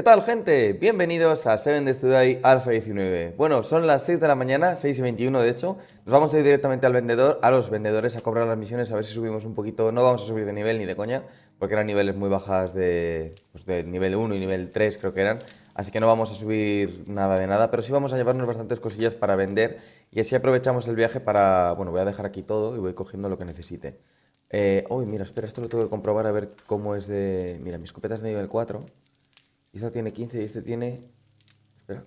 ¿Qué tal gente? Bienvenidos a Seven Days Die Alpha 19. Bueno, son las 6 de la mañana, 6 y 21 de hecho. Nos vamos a ir directamente al vendedor, a los vendedores a cobrar las misiones, a ver si subimos un poquito. No vamos a subir de nivel ni de coña, porque eran niveles muy bajas de, pues de nivel 1 y nivel 3 creo que eran. Así que no vamos a subir nada de nada, pero sí vamos a llevarnos bastantes cosillas para vender y así aprovechamos el viaje para... Bueno, voy a dejar aquí todo y voy cogiendo lo que necesite. Eh, uy, mira, espera, esto lo tengo que comprobar a ver cómo es de... Mira, mis es de nivel 4. Y esta tiene 15 y este tiene... Espera,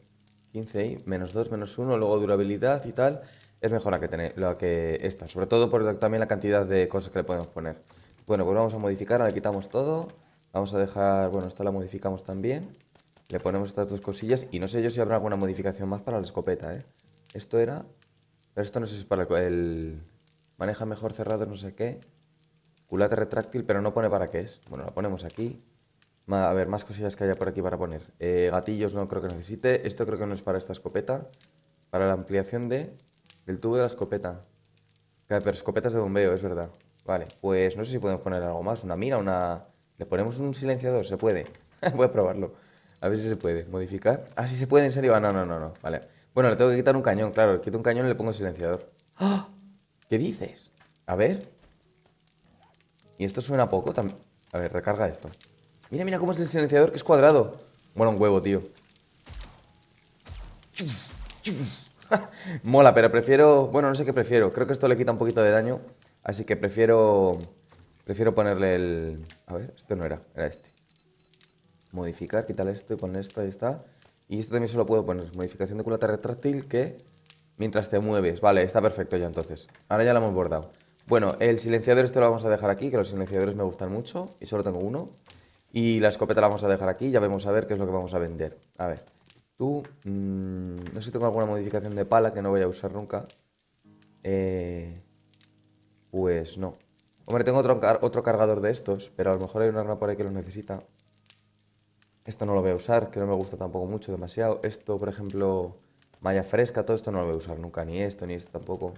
15 y menos 2, menos 1, luego durabilidad y tal. Es mejor la que, tener, la que esta, sobre todo por también la cantidad de cosas que le podemos poner. Bueno, pues vamos a modificar, ahora quitamos todo. Vamos a dejar, bueno, esta la modificamos también. Le ponemos estas dos cosillas y no sé yo si habrá alguna modificación más para la escopeta, ¿eh? Esto era... Pero esto no sé si es para el... Maneja mejor cerrado, no sé qué. Culata retráctil, pero no pone para qué es. Bueno, la ponemos aquí. A ver, más cosillas que haya por aquí para poner. Eh, gatillos no creo que necesite. Esto creo que no es para esta escopeta. Para la ampliación de, del tubo de la escopeta. pero escopetas de bombeo, es verdad. Vale, pues no sé si podemos poner algo más. Una mira, una... Le ponemos un silenciador, se puede. Voy a probarlo. A ver si se puede. Modificar. Ah, sí se puede, en serio. Ah, no, no, no, no. Vale. Bueno, le tengo que quitar un cañón, claro. Le quito un cañón y le pongo silenciador. ¡Ah! ¿Qué dices? A ver. Y esto suena poco también. A ver, recarga esto. Mira, mira cómo es el silenciador, que es cuadrado. Bueno, un huevo, tío. Mola, pero prefiero... Bueno, no sé qué prefiero. Creo que esto le quita un poquito de daño. Así que prefiero... Prefiero ponerle el... A ver, esto no era. Era este. Modificar, quitar esto y poner esto. Ahí está. Y esto también se lo puedo poner. Modificación de culata retráctil que... Mientras te mueves. Vale, está perfecto ya entonces. Ahora ya lo hemos bordado. Bueno, el silenciador este lo vamos a dejar aquí, que los silenciadores me gustan mucho. Y solo tengo uno. Y la escopeta la vamos a dejar aquí, ya vemos a ver qué es lo que vamos a vender. A ver, tú... Mm, no sé si tengo alguna modificación de pala que no voy a usar nunca. Eh, pues no. Hombre, tengo otro, otro cargador de estos, pero a lo mejor hay un arma por ahí que lo necesita. Esto no lo voy a usar, que no me gusta tampoco mucho, demasiado. Esto, por ejemplo, malla fresca, todo esto no lo voy a usar nunca, ni esto, ni esto tampoco.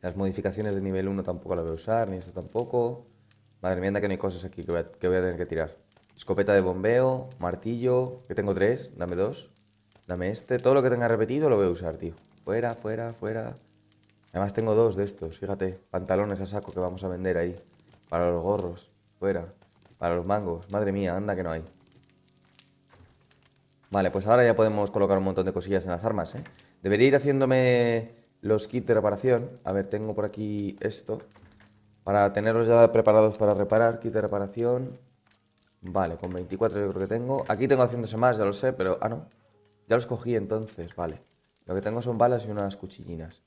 Las modificaciones de nivel 1 tampoco las voy a usar, ni esto tampoco. Madre mía, que no hay cosas aquí que voy, a, que tener que tirar. Escopeta de bombeo, martillo, que tengo tres, dame dos. Dame este, todo lo que tenga repetido lo voy a usar, tío. Fuera, fuera, fuera. Además tengo dos de estos, fíjate. Pantalones a saco que vamos a vender ahí. Para los gorros, fuera. Para los mangos, madre mía, anda que no hay. Vale, pues ahora ya podemos colocar un montón de cosillas en las armas, ¿eh? Debería ir haciéndome los kits de reparación. A ver, tengo por aquí esto. Para tenerlos ya preparados para reparar, kit de reparación. Vale, con 24 yo creo que tengo. Aquí tengo haciéndose más, ya lo sé, pero... Ah, no. Ya los cogí entonces, vale. Lo que tengo son balas y unas cuchillinas.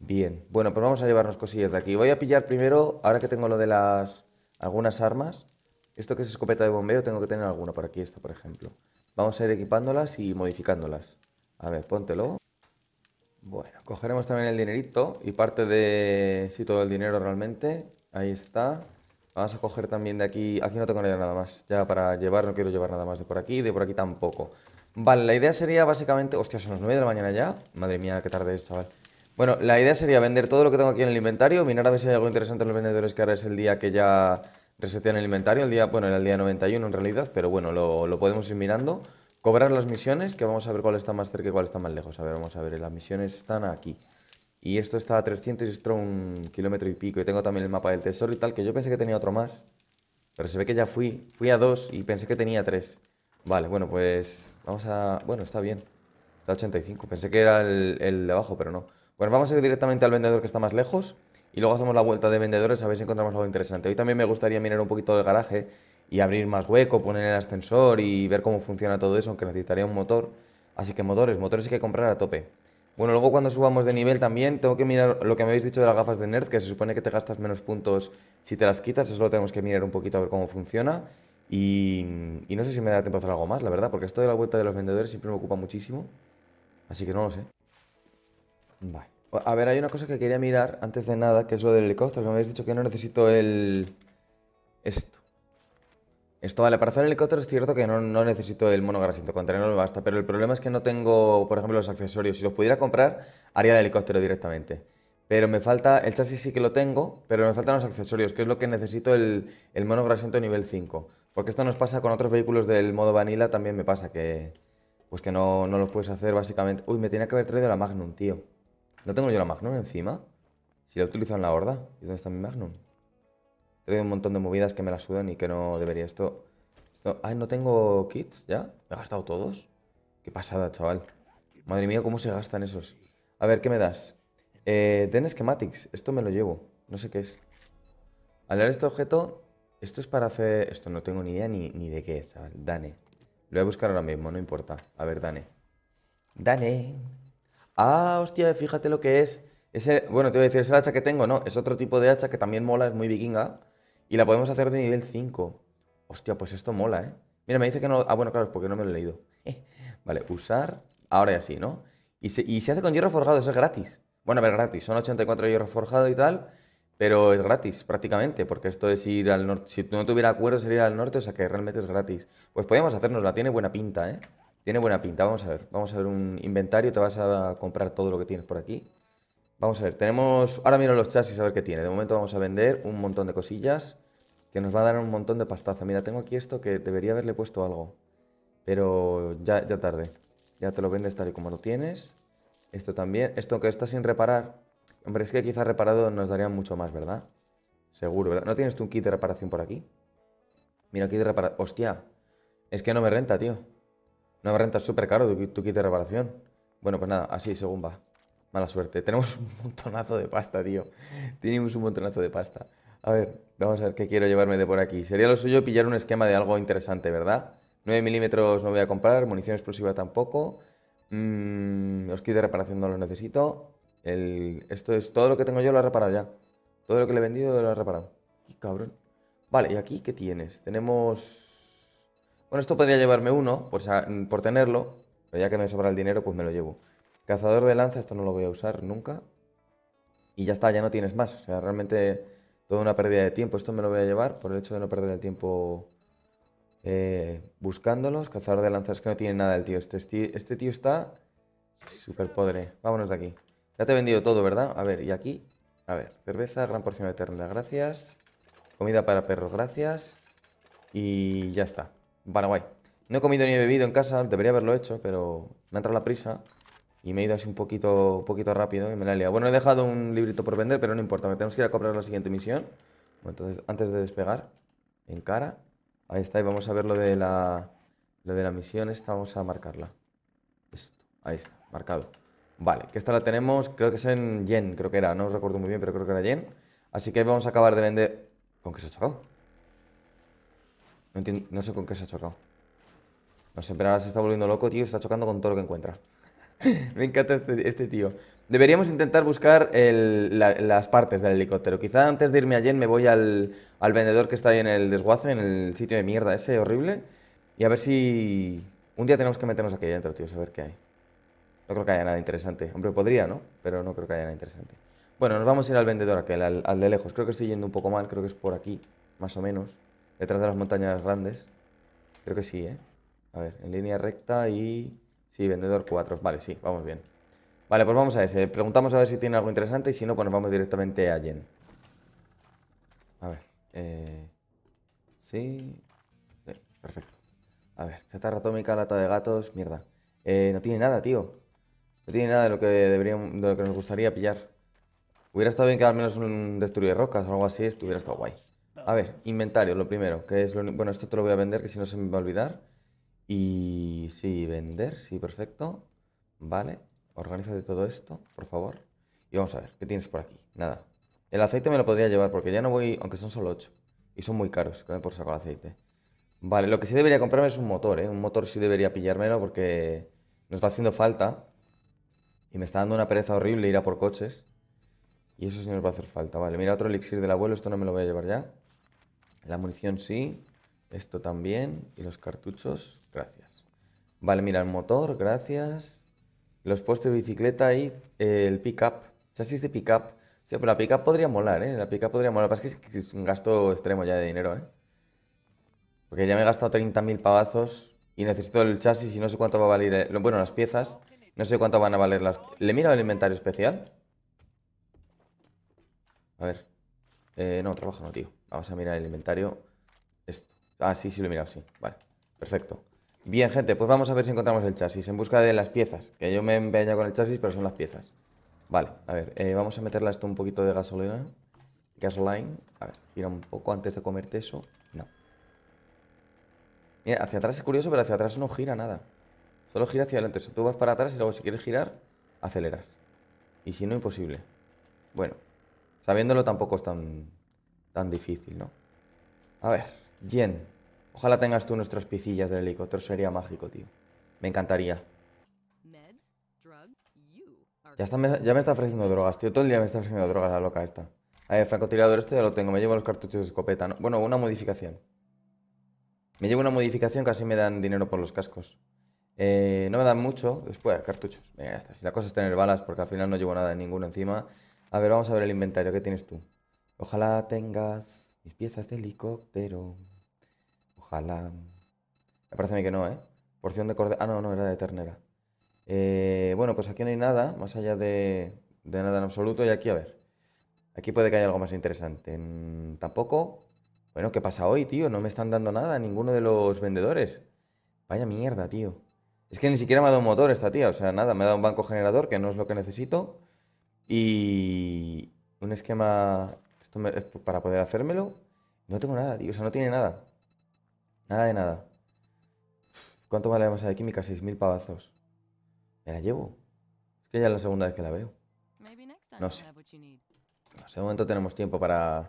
Bien, bueno, pues vamos a llevarnos cosillas de aquí. Voy a pillar primero, ahora que tengo lo de las... Algunas armas. Esto que es escopeta de bombeo, tengo que tener alguna por aquí, esta, por ejemplo. Vamos a ir equipándolas y modificándolas. A ver, póntelo. Bueno, cogeremos también el dinerito y parte de... Sí, todo el dinero realmente. Ahí está. Vamos a coger también de aquí... Aquí no tengo nada más. Ya para llevar no quiero llevar nada más de por aquí. De por aquí tampoco. Vale, la idea sería básicamente... Hostia, son las 9 de la mañana ya. Madre mía, qué tarde es, chaval. Bueno, la idea sería vender todo lo que tengo aquí en el inventario. Mirar a ver si hay algo interesante en los vendedores que ahora es el día que ya resetean el inventario. El día, bueno, era el día 91 en realidad, pero bueno, lo podemos ir mirando. Cobrar las misiones, que vamos a ver cuál está más cerca y cuál está más lejos. A ver, vamos a ver, las misiones están aquí. Y esto está a 300 y esto a un kilómetro y pico. Y tengo también el mapa del tesoro y tal, que yo pensé que tenía otro más. Pero se ve que ya fui, fui a dos y pensé que tenía tres. Vale, bueno, pues vamos a... Bueno, está bien. Está a 85. Pensé que era el, de abajo, pero no. Bueno, vamos a ir directamente al vendedor que está más lejos y luego hacemos la vuelta de vendedores a ver si encontramos algo interesante. Hoy también me gustaría mirar un poquito el garaje y abrir más hueco, poner el ascensor y ver cómo funciona todo eso, aunque necesitaría un motor. Así que motores, motores hay que comprar a tope. Bueno, luego cuando subamos de nivel también tengo que mirar lo que me habéis dicho de las gafas de Nerd, que se supone que te gastas menos puntos si te las quitas, eso lo tenemos que mirar un poquito a ver cómo funciona. Y, no sé si me da tiempo a hacer algo más, la verdad, porque esto de la vuelta de los vendedores siempre me ocupa muchísimo, así que no lo sé. Vale. A ver, hay una cosa que quería mirar antes de nada, que es lo del helicóptero, me habéis dicho que no necesito el... esto. Esto vale, para hacer el helicóptero es cierto que no, necesito el mono con tenerlo me basta, pero el problema es que no tengo, por ejemplo, los accesorios. Si los pudiera comprar, haría el helicóptero directamente. Pero me falta, el chasis sí que lo tengo, pero me faltan los accesorios, que es lo que necesito el, el mono nivel 5. Porque esto nos pasa con otros vehículos del modo vanilla, también me pasa que, pues que no, los puedes hacer básicamente. Uy, me tenía que haber traído la Magnum, tío. ¿No tengo yo la Magnum encima? Si la utilizado en la horda. ¿Y dónde está mi Magnum? Tengo un montón de movidas que me la sudan y que no debería. Esto. esto ay, no tengo kits ya. ¿Me he gastado todos? Qué pasada, chaval. Madre mía, cómo se gastan esos. A ver, ¿qué me das? Eh, Den Schematics. Esto me lo llevo. No sé qué es. Al ver este objeto, esto es para hacer... Esto no tengo ni idea ni, ni de qué es, chaval. Dane. Lo voy a buscar ahora mismo, no importa. A ver, Dane. Dane. Ah, hostia, fíjate lo que es. Ese, bueno, te voy a decir, es el hacha que tengo, ¿no? Es otro tipo de hacha que también mola, es muy vikinga. Y la podemos hacer de nivel 5. Hostia, pues esto mola, ¿eh? Mira, me dice que no... Ah, bueno, claro, es porque no me lo he leído. vale, usar... Ahora ya sí, ¿no? Y se, se hace con hierro forjado, eso es gratis. Bueno, a ver, gratis. Son 84 hierro forjado y tal, pero es gratis prácticamente, porque esto es ir al norte... Si no tuviera acuerdo sería ir al norte, o sea que realmente es gratis. Pues podemos hacernosla, tiene buena pinta, ¿eh? Tiene buena pinta, vamos a ver. Vamos a ver un inventario, te vas a comprar todo lo que tienes por aquí. Vamos a ver, tenemos... Ahora miro los chasis a ver qué tiene. De momento vamos a vender un montón de cosillas que nos va a dar un montón de pastaza. Mira, tengo aquí esto que debería haberle puesto algo. Pero ya, ya tarde. Ya te lo vendes tal y como lo tienes. Esto también. Esto que está sin reparar. Hombre, es que quizá reparado nos daría mucho más, ¿verdad? Seguro, ¿verdad? ¿No tienes tú un kit de reparación por aquí? Mira, kit de reparación. Hostia. Es que no me renta, tío. No me renta súper caro tu kit de reparación. Bueno, pues nada, así según va. Mala suerte. Tenemos un montonazo de pasta, tío. Tenemos un montonazo de pasta. A ver, vamos a ver qué quiero llevarme de por aquí. Sería lo suyo pillar un esquema de algo interesante, ¿verdad? 9 milímetros no voy a comprar, munición explosiva tampoco. Mm, los kits de reparación no los necesito. esto es todo lo que tengo yo lo he reparado ya. Todo lo que le he vendido lo he reparado. Qué cabrón. Vale, ¿y aquí qué tienes? Tenemos... Bueno, esto podría llevarme uno, por, por tenerlo. Pero ya que me sobra el dinero, pues me lo llevo. Cazador de lanza, esto no lo voy a usar nunca. Y ya está, ya no tienes más. O sea, realmente toda una pérdida de tiempo. Esto me lo voy a llevar por el hecho de no perder el tiempo eh, buscándolos. Cazador de es que no tiene nada el tío. Este, este, este tío está súper podre. Vámonos de aquí. Ya te he vendido todo, ¿verdad? A ver, y aquí. A ver, cerveza, gran porción de ternera, gracias. Comida para perros, gracias. Y ya está. Paraguay. No he comido ni he bebido en casa, debería haberlo hecho, pero me ha entrado la prisa y me he ido así un poquito, poquito rápido y me la he liado. Bueno, he dejado un librito por vender, pero no importa, me tenemos que ir a comprar la siguiente misión. Bueno, entonces, antes de despegar, en cara, ahí está, y vamos a ver lo de la, lo de la misión esta, vamos a marcarla. Esto, ahí está, marcado. Vale, que esta la tenemos, creo que es en yen, creo que era, no recuerdo muy bien, pero creo que era yen. Así que vamos a acabar de vender... ¿Con qué se ha chocado? No, no sé con qué se ha chocado. No sé, pero ahora se está volviendo loco, tío, se está chocando con todo lo que encuentra. Me encanta este, este, tío. Deberíamos intentar buscar las partes del helicóptero. Quizá antes de irme a me voy al, vendedor que está ahí en el desguace, en el sitio de mierda ese horrible. Y a ver si... Un día tenemos que meternos aquí adentro, tío, a ver qué hay. No creo que haya nada interesante. Hombre, podría, ¿no? Pero no creo que haya nada interesante. Bueno, nos vamos a ir al vendedor aquel, al de lejos. Creo que estoy yendo un poco mal, creo que es por aquí, más o menos. Detrás de las montañas grandes. Creo que sí, ¿eh? A ver, en línea recta y... Sí, vendedor 4. Vale, sí, vamos bien. Vale, pues vamos a ese. Preguntamos a ver si tiene algo interesante y si no, pues nos vamos directamente a Jen. A ver. Eh, sí. sí. Perfecto. A ver, chatarra atómica, lata de gatos, mierda. Eh, no tiene nada, tío. No tiene nada de lo que de lo que nos gustaría pillar. Hubiera estado bien que al menos un de rocas o algo así estuviera estado guay. A ver, inventario, lo primero, que es Bueno, esto te lo voy a vender, que si no se me va a olvidar. Y sí, vender, sí, perfecto. Vale, organízate todo esto, por favor. Y vamos a ver, ¿qué tienes por aquí? Nada. El aceite me lo podría llevar porque ya no voy, aunque son solo 8. Y son muy caros, que por saco el aceite. Vale, lo que sí debería comprarme es un motor, ¿eh? Un motor sí debería pillármelo porque nos va haciendo falta. Y me está dando una pereza horrible ir a por coches. Y eso sí nos va a hacer falta. Vale, mira otro elixir del abuelo, esto no me lo voy a llevar ya. La munición sí. Esto también. Y los cartuchos, gracias. Vale, mira, el motor, gracias. Los puestos de bicicleta y eh, El el up Chasis de pickup. up sea, pero pues la pick-up podría molar, ¿eh? La pick-up podría molar. Pero es que es un gasto extremo ya de dinero, ¿eh? Porque ya me he gastado 30.000 pavazos y necesito el chasis y no sé cuánto va a valer. Eh, bueno, las piezas. No sé cuánto van a valer las. ¿Le mira el inventario especial? A ver. Eh, no, trabajo no, tío. Vamos a mirar el inventario. Esto. Ah, sí, sí lo he mirado, sí. Vale, perfecto. Bien, gente, pues vamos a ver si encontramos el chasis en busca de las piezas. Que yo me empeño con el chasis, pero son las piezas. Vale, a ver, eh, vamos a meterle esto un poquito de gasolina. Gasoline. A ver, gira un poco antes de comerte eso. No. Mira, hacia atrás es curioso, pero hacia atrás no gira nada. Solo gira hacia adelante. O sea, tú vas para atrás y luego si quieres girar, aceleras. Y si no, imposible. Bueno, sabiéndolo tampoco es tan, tan difícil, ¿no? A ver. Jen, ojalá tengas tú nuestras piecillas del helicóptero, sería mágico, tío. Me encantaría. Ya, ya me está ofreciendo drogas, tío. Todo el día me está ofreciendo drogas la loca esta. A ver, francotirador, esto ya lo tengo. Me llevo los cartuchos de escopeta. Bueno, una modificación. Me llevo una modificación, casi me dan dinero por los cascos. Eh, no me dan mucho. Después, cartuchos. Venga, ya está. Si la cosa es tener balas, porque al final no llevo nada de ninguno encima. A ver, vamos a ver el inventario. ¿Qué tienes tú? Ojalá tengas mis piezas de helicóptero. Ojalá. Me parece a mí que no, ¿eh? Porción de cordero. Ah, no, no, era de ternera. Eh, bueno, pues aquí no hay nada, más allá de, nada en absoluto. Y aquí, a ver. Aquí puede que haya algo más interesante. Mm, tampoco. Bueno, ¿qué pasa hoy, tío? No me están dando nada ninguno de los vendedores. Vaya mierda, tío. Es que ni siquiera me ha dado un motor esta tía. O sea, nada, me ha dado un banco generador, que no es lo que necesito. Y un esquema esto me... para poder hacérmelo. No tengo nada, tío. O sea, no tiene nada. Nada de nada. ¿Cuánto vale la masa de química? 6.000 pavazos. ¿Me la llevo? Es que ya es la segunda vez que la veo. No sé. En sé, momento tenemos tiempo para,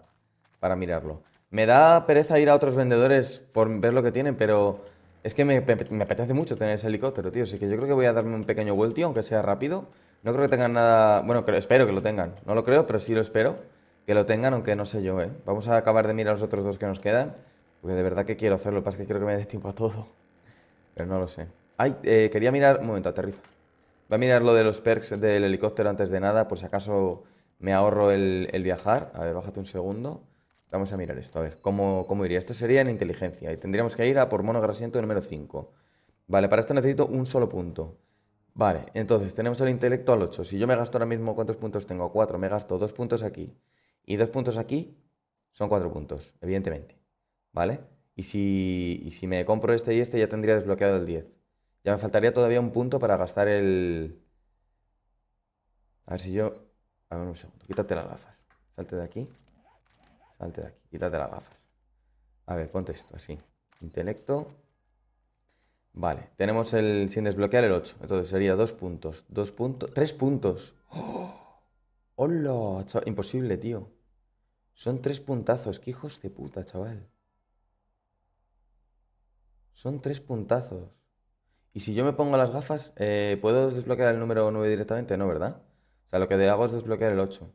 mirarlo. Me da pereza ir a otros vendedores por ver lo que tienen, pero es que me, apetece mucho tener ese helicóptero, tío. Así que yo creo que voy a darme un pequeño vueltio, aunque sea rápido. No creo que tengan nada... Bueno, espero que lo tengan. No lo creo, pero sí lo espero. Que lo tengan, aunque no sé yo, ¿eh? Vamos a acabar de mirar los otros dos que nos quedan. Porque de verdad que quiero hacerlo, que quiero que me dé tiempo a todo. Pero no lo sé. Ay, eh, quería mirar... Un momento, aterrizo. Voy a mirar lo de los perks del helicóptero antes de nada, por si acaso me ahorro el, viajar. A ver, bájate un segundo. Vamos a mirar esto, a ver, ¿cómo, cómo iría? Esto sería en inteligencia y tendríamos que ir a por mono grasiento número 5. Vale, para esto necesito un solo punto. Vale, entonces tenemos el intelecto al 8. Si yo me gasto ahora mismo, ¿cuántos puntos tengo? 4. Me gasto 2 puntos aquí y 2 puntos aquí, son 4 puntos, evidentemente. ¿vale? Y si, y si me compro este y este ya tendría desbloqueado el 10. Ya me faltaría todavía un punto para gastar el... A ver si yo... A ver un segundo, quítate las gafas. Salte de aquí. Salte de aquí, quítate las gafas. A ver, ponte esto así. Intelecto. Vale, tenemos el sin desbloquear el 8. Entonces sería 2 puntos. Dos puntos. Tres puntos. ¡Oh! ¡Hola! Imposible, tío. Son tres puntazos. ¡Qué hijos de puta, chaval! Son tres puntazos. Y si yo me pongo las gafas, eh, ¿puedo desbloquear el número 9 directamente? No, ¿verdad? O sea, lo que hago es desbloquear el 8. O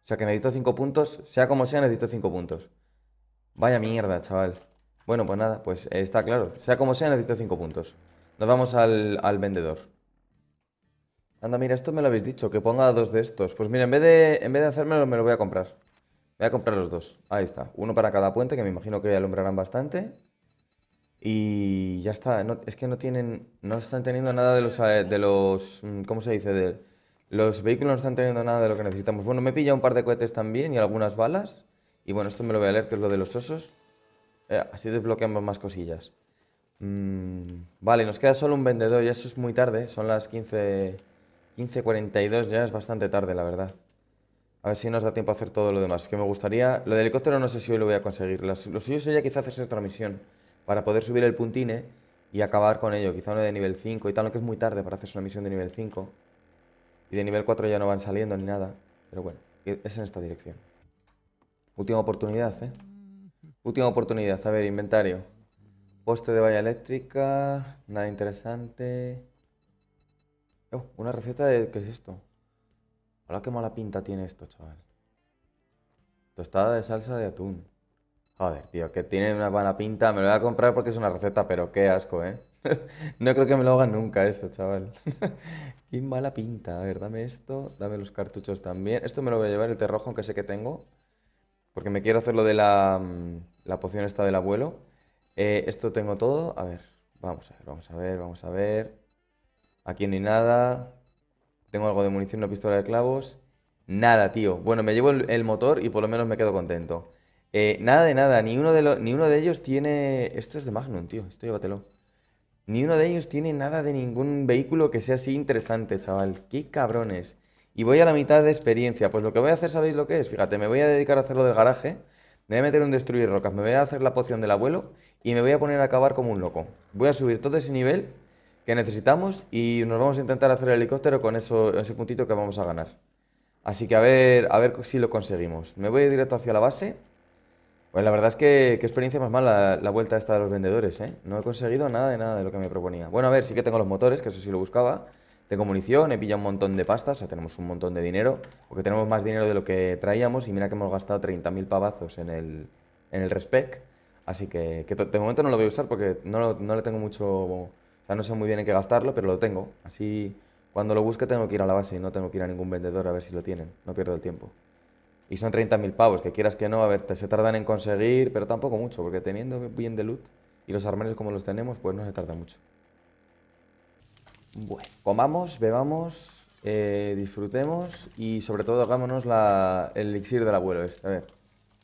sea, que necesito 5 puntos. Sea como sea, necesito 5 puntos. Vaya mierda, chaval. Bueno, pues nada, pues eh, está claro. Sea como sea, necesito 5 puntos. Nos vamos al, al vendedor. Anda, mira, esto me lo habéis dicho, que ponga dos de estos. Pues mira, en vez de, en vez de hacérmelo, me lo voy a comprar. Voy a comprar los dos. Ahí está. Uno para cada puente, que me imagino que alumbrarán bastante y ya está. No, es que no tienen, no están teniendo nada de los, eh, de los, mm, ¿cómo se dice? De, los vehículos no están teniendo nada de lo que necesitamos. Bueno, me he pillado un par de cohetes también y algunas balas. Y bueno, esto me lo voy a leer, que es lo de los osos. Eh, así desbloqueamos más cosillas. Mm, vale, nos queda solo un vendedor y eso es muy tarde. Son las 15.42, ya es bastante tarde, la verdad. A ver si nos da tiempo a hacer todo lo demás. Que me gustaría... Lo del helicóptero no sé si hoy lo voy a conseguir. Lo, suyo sería quizá hacerse otra misión para poder subir el puntine y acabar con ello. Quizá uno de nivel 5 y tal, lo que es muy tarde para hacerse una misión de nivel 5. Y de nivel 4 ya no van saliendo ni nada. Pero bueno, es en esta dirección. Última oportunidad, ¿eh? Última oportunidad. A ver, inventario. Poste de valla eléctrica. Nada interesante. Oh, una receta de... ¿Qué es esto? Ahora qué mala pinta tiene esto, chaval. Tostada de salsa de atún ver, tío, que tiene una mala pinta, me lo voy a comprar porque es una receta, pero qué asco, ¿eh? no creo que me lo hagan nunca eso, chaval. qué mala pinta. A ver, dame esto, dame los cartuchos también. Esto me lo voy a llevar, el terrojo, aunque sé que tengo. Porque me quiero hacer lo de la, mm, la poción esta del abuelo. Eh, esto tengo todo. A ver, vamos a ver, vamos a ver, vamos a ver. Aquí no hay nada. Tengo algo de munición, una pistola de clavos. Nada, tío. Bueno, me llevo el motor y por lo menos me quedo contento. Eh, nada de nada, ni uno de, ni uno de ellos tiene... Esto es de Magnum, tío, esto llévatelo. Ni uno de ellos tiene nada de ningún vehículo que sea así interesante, chaval. ¡Qué cabrones! Y voy a la mitad de experiencia. Pues lo que voy a hacer, ¿sabéis lo que es? Fíjate, me voy a dedicar a hacerlo del garaje. Me voy a meter un destruir rocas, me voy a hacer la poción del abuelo y me voy a poner a acabar como un loco. Voy a subir todo ese nivel que necesitamos y nos vamos a intentar hacer el helicóptero con eso, ese puntito que vamos a ganar. Así que a ver, a ver si lo conseguimos. Me voy directo hacia la base bueno, pues la verdad es que experiencia más mala la vuelta esta de los vendedores, ¿eh? No he conseguido nada de nada de lo que me proponía. Bueno, a ver, sí que tengo los motores, que eso sí lo buscaba. Tengo munición, he pillado un montón de pastas, o sea, tenemos un montón de dinero, porque tenemos más dinero de lo que traíamos y mira que hemos gastado 30.000 pavazos en el, en el Así que, de momento no lo voy a usar porque no, no le tengo mucho... O sea, no sé muy bien en qué gastarlo, pero lo tengo. Así, cuando lo busque tengo que ir a la base y no tengo que ir a ningún vendedor a ver si lo tienen. No pierdo el tiempo. Y son 30.000 pavos, que quieras que no, a ver, se tardan en conseguir, pero tampoco mucho, porque teniendo bien de loot y los armarios como los tenemos, pues no se tarda mucho. Bueno, comamos, bebamos, eh, disfrutemos y sobre todo hagámonos la, el elixir del abuelo este. A ver,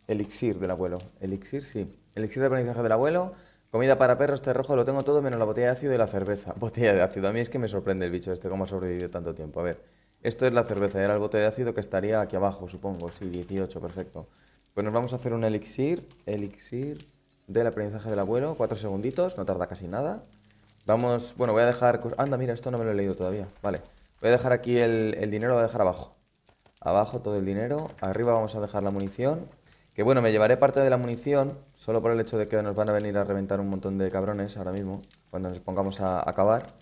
elixir del abuelo, elixir, sí. Elixir de aprendizaje del abuelo, comida para perros, este rojo, lo tengo todo menos la botella de ácido y la cerveza. Botella de ácido, a mí es que me sorprende el bicho este, cómo ha sobrevivido tanto tiempo. A ver... Esto es la cerveza, era el bote de ácido que estaría aquí abajo, supongo. Sí, 18, perfecto. Pues nos vamos a hacer un elixir. Elixir del aprendizaje del abuelo. Cuatro segunditos, no tarda casi nada. Vamos, bueno, voy a dejar... Anda, mira, esto no me lo he leído todavía. Vale, voy a dejar aquí el, el dinero, lo voy a dejar abajo. Abajo todo el dinero. Arriba vamos a dejar la munición. Que bueno, me llevaré parte de la munición, solo por el hecho de que nos van a venir a reventar un montón de cabrones ahora mismo, cuando nos pongamos a acabar.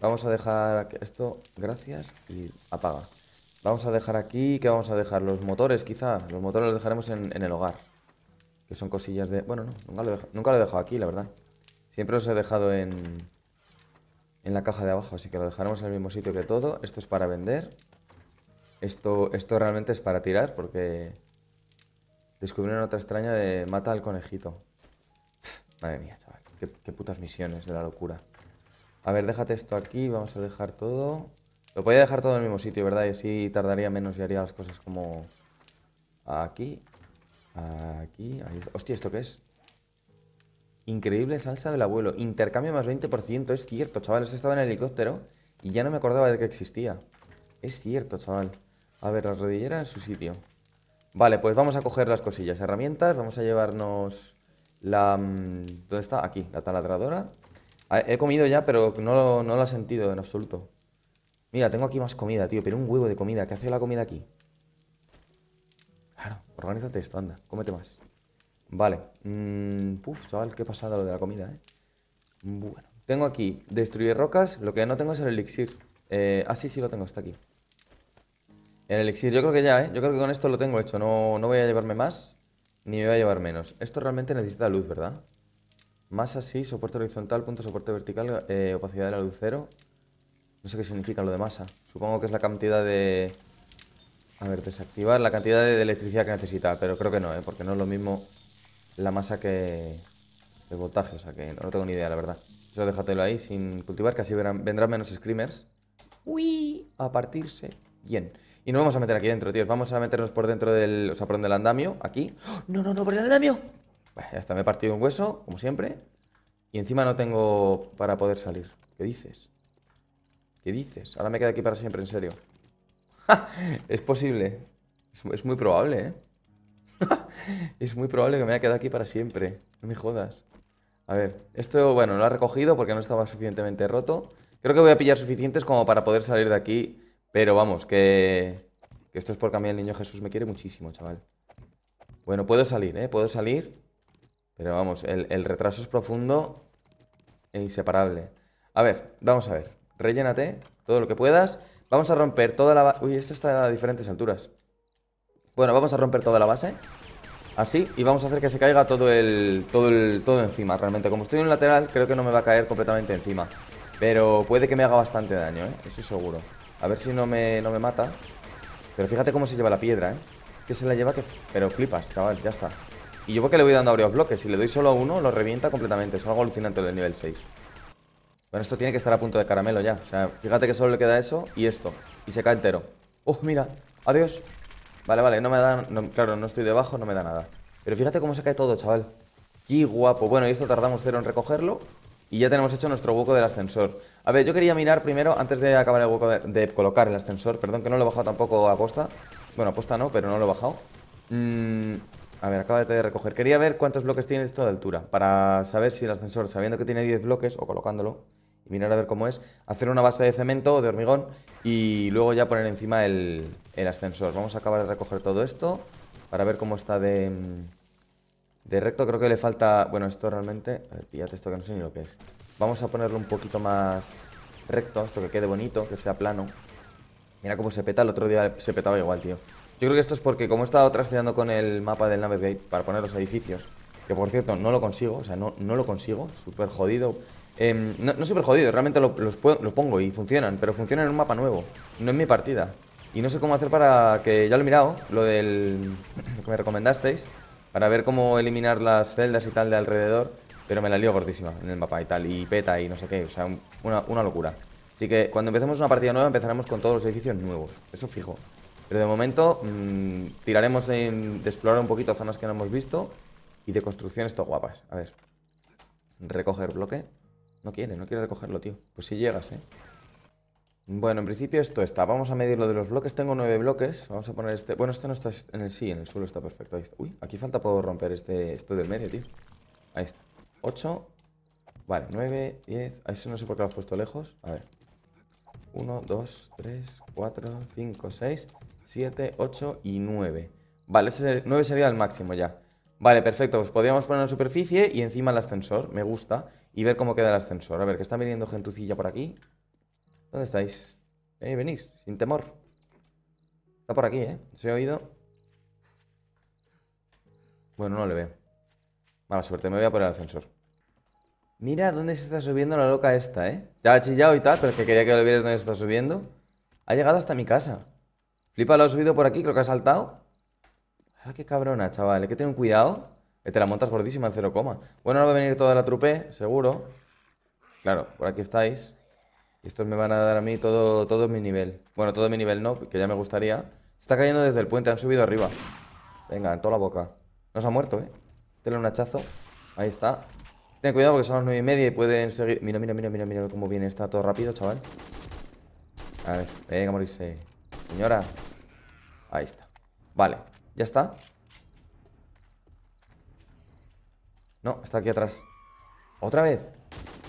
Vamos a dejar esto, gracias, y apaga. Vamos a dejar aquí, ¿qué vamos a dejar? Los motores, quizá. Los motores los dejaremos en, el hogar. Que son cosillas de... Bueno, no, nunca lo, he, nunca lo dejado aquí, la verdad. Siempre los he dejado en... En la caja de abajo, así que lo dejaremos en el mismo sitio que todo. Esto es para vender. Esto, esto realmente es para tirar, porque... Descubrieron otra extraña de mata al conejito. Madre mía, chaval. qué putas misiones de la locura. A ver, déjate esto aquí, vamos a dejar todo. Lo podía dejar todo en el mismo sitio, ¿verdad? Y así tardaría menos y haría las cosas como... Aquí, aquí, ahí Hostia, ¿esto qué es? Increíble salsa del abuelo. Intercambio más 20%. Es cierto, chaval. estaba en el helicóptero y ya no me acordaba de que existía. Es cierto, chaval. A ver, la rodillera en su sitio. Vale, pues vamos a coger las cosillas. Herramientas. Vamos a llevarnos la... Mm, ¿Dónde está? Aquí, la taladradora. Ah, he comido ya, pero no lo, no he sentido en absoluto. Mira, tengo aquí más comida, tío, pero un huevo de comida. ¿Qué hace la comida aquí? Claro, organízate esto, anda, cómete más. Vale. Mm, puf, chaval, qué pasada lo de la comida, ¿eh? Bueno. Tengo aquí destruir rocas. Lo que no tengo es el elixir. Eh, ah, sí, sí lo tengo, está aquí. El elixir, yo creo que ya, ¿eh? Yo creo que con esto lo tengo hecho. No, no voy a llevarme más, ni me voy a llevar menos. Esto realmente necesita luz, ¿verdad? Masa así, soporte horizontal, punto soporte vertical, eh, opacidad de la luz cero. No sé qué significa lo de masa. Supongo que es la cantidad de... A ver, desactivar la cantidad de electricidad que necesita, pero creo que no, ¿eh? porque no es lo mismo la masa que el voltaje, o sea que no, tengo ni idea, la verdad. Eso déjatelo ahí sin cultivar, que así vendrán menos screamers. ¡Uy! A partirse. Bien. Y nos vamos a meter aquí dentro, tíos. Vamos a meternos por dentro del... O sea, por donde el andamio. Aquí. ¡Oh! no, no! ¡Por el andamio! Pues ya está, me he partido un hueso, como siempre. Y encima no tengo para poder salir. ¿Qué dices? ¿Qué dices? Ahora me quedo aquí para siempre, en serio. es posible. Es, muy probable, ¿eh? es muy probable que me haya quedado aquí para siempre. No me jodas. A ver, esto, bueno, lo ha recogido porque no estaba suficientemente roto. Creo que voy a pillar suficientes como para poder salir de aquí. Pero vamos, que, que esto es porque a mí el niño Jesús me quiere muchísimo, chaval. Bueno, puedo salir, ¿eh? Puedo salir. Pero vamos, el, retraso es profundo e inseparable. A ver, vamos a ver. Rellénate todo lo que puedas. Vamos a romper toda la... base Uy, esto está a diferentes alturas. Bueno, vamos a romper toda la base. Así, y vamos a hacer que se caiga todo el, todo el... Todo encima, realmente. Como estoy en un lateral, creo que no me va a caer completamente encima. Pero puede que me haga bastante daño, ¿eh? Eso seguro. A ver si no me, no me mata. Pero fíjate cómo se lleva la piedra, ¿eh? Que se la lleva que... Pero flipas, chaval, ya está. Y yo porque le voy dando a varios bloques. Si le doy solo a uno, lo revienta completamente. Es algo alucinante del nivel 6. Bueno, esto tiene que estar a punto de caramelo ya. O sea, fíjate que solo le queda eso y esto. Y se cae entero. ¡Uf, mira! ¡Adiós! Vale, vale, no me da... claro, no estoy debajo, no me da nada. Pero fíjate cómo se cae todo, chaval. ¡Qué guapo! Bueno, y esto tardamos cero en recogerlo. Y ya tenemos hecho nuestro hueco del ascensor. A ver, yo quería mirar primero, antes de acabar el hueco de, de colocar el ascensor, perdón que no lo he bajado tampoco a posta. Bueno, a posta no, pero no lo he bajado. Mmm... A ver, acaba de recoger. Quería ver cuántos bloques tiene esto de altura, para saber si el ascensor, sabiendo que tiene 10 bloques, o colocándolo, y mirar a ver cómo es, hacer una base de cemento o de hormigón y luego ya poner encima el, ascensor. Vamos a acabar de recoger todo esto para ver cómo está de, de recto. Creo que le falta... Bueno, esto realmente... A ver, píllate esto que no sé ni lo que es. Vamos a ponerlo un poquito más recto, esto que quede bonito, que sea plano. Mira cómo se peta, el otro día se petaba igual, tío. Yo creo que esto es porque como he estado trasteando con el mapa del Navigate para poner los edificios, que por cierto no lo consigo, o sea, no, lo consigo, súper jodido. Em, no, no súper jodido, realmente lo, los, pongo y funcionan, pero funcionan en un mapa nuevo, no en mi partida. Y no sé cómo hacer para que, ya lo he mirado, lo del que me recomendasteis, para ver cómo eliminar las celdas y tal de alrededor, pero me la lío gordísima en el mapa y tal, y peta y no sé qué, o sea, una, una locura. Así que cuando empecemos una partida nueva empezaremos con todos los edificios nuevos, eso fijo. Pero de momento mm, tiraremos de, explorar un poquito zonas que no hemos visto y de construcción esto, guapas. A ver. Recoger bloque. No quiere, no quiere recogerlo, tío. Pues si llegas, ¿eh? Bueno, en principio esto está. Vamos a medir lo de los bloques. Tengo nueve bloques. Vamos a poner este. Bueno, este no está en el sí, en el suelo está perfecto. Uy, aquí falta puedo romper este esto del medio, tío. Ahí está. ocho Vale, 9, 10. Eso no sé por qué lo has puesto lejos. A ver. Uno, dos, tres Cuatro, cinco, seis 7, 8 y 9. Vale, ese 9 sería el máximo ya. Vale, perfecto. Pues podríamos poner la superficie y encima el ascensor. Me gusta. Y ver cómo queda el ascensor. A ver, que está viniendo gentucilla por aquí. ¿Dónde estáis? Eh, venís, sin temor. Está por aquí, ¿eh? ¿Se ha oído? Bueno, no le veo. Mala suerte, me voy a poner el ascensor. Mira dónde se está subiendo la loca esta, ¿eh? Ya ha chillado y tal, pero es que quería que lo vieras dónde se está subiendo. Ha llegado hasta mi casa. Flipa, lo ha subido por aquí, creo que ha saltado. Ah, qué cabrona, chaval. Hay que tener cuidado. Que te la montas gordísima en cero Bueno, ahora va a venir toda la trupe, seguro. Claro, por aquí estáis. Y estos me van a dar a mí todo, todo mi nivel. Bueno, todo mi nivel no, que ya me gustaría. está cayendo desde el puente, han subido arriba. Venga, en toda la boca. Nos ha muerto, ¿eh? Tenle un hachazo. Ahí está. Ten cuidado porque son las 9 y media y pueden seguir... Mira, mira, mira, mira, mira cómo viene. Está todo rápido, chaval. A ver, venga, morirse señora. Ahí está. Vale, ya está. No, está aquí atrás. ¿Otra vez?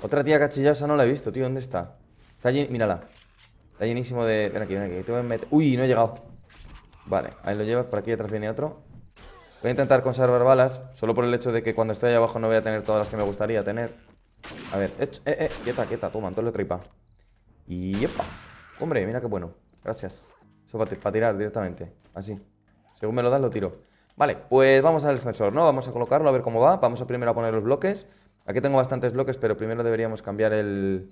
Otra tía cachillosa no la he visto, tío. ¿Dónde está? Está allí, mírala. Está llenísimo de... Ven aquí, ven aquí. Uy, no he llegado. Vale, ahí lo llevas. Por aquí atrás viene otro. Voy a intentar conservar balas. Solo por el hecho de que cuando esté ahí abajo no voy a tener todas las que me gustaría tener. A ver. Eh, eh. eh quieta, quieta. Toma, entonces lo tripa. Y... Hombre, mira qué bueno. Gracias. Eso para, tirar directamente. Así. Según me lo dan lo tiro. Vale, pues vamos al sensor, ¿no? Vamos a colocarlo a ver cómo va. Vamos a primero a poner los bloques. Aquí tengo bastantes bloques, pero primero deberíamos cambiar el,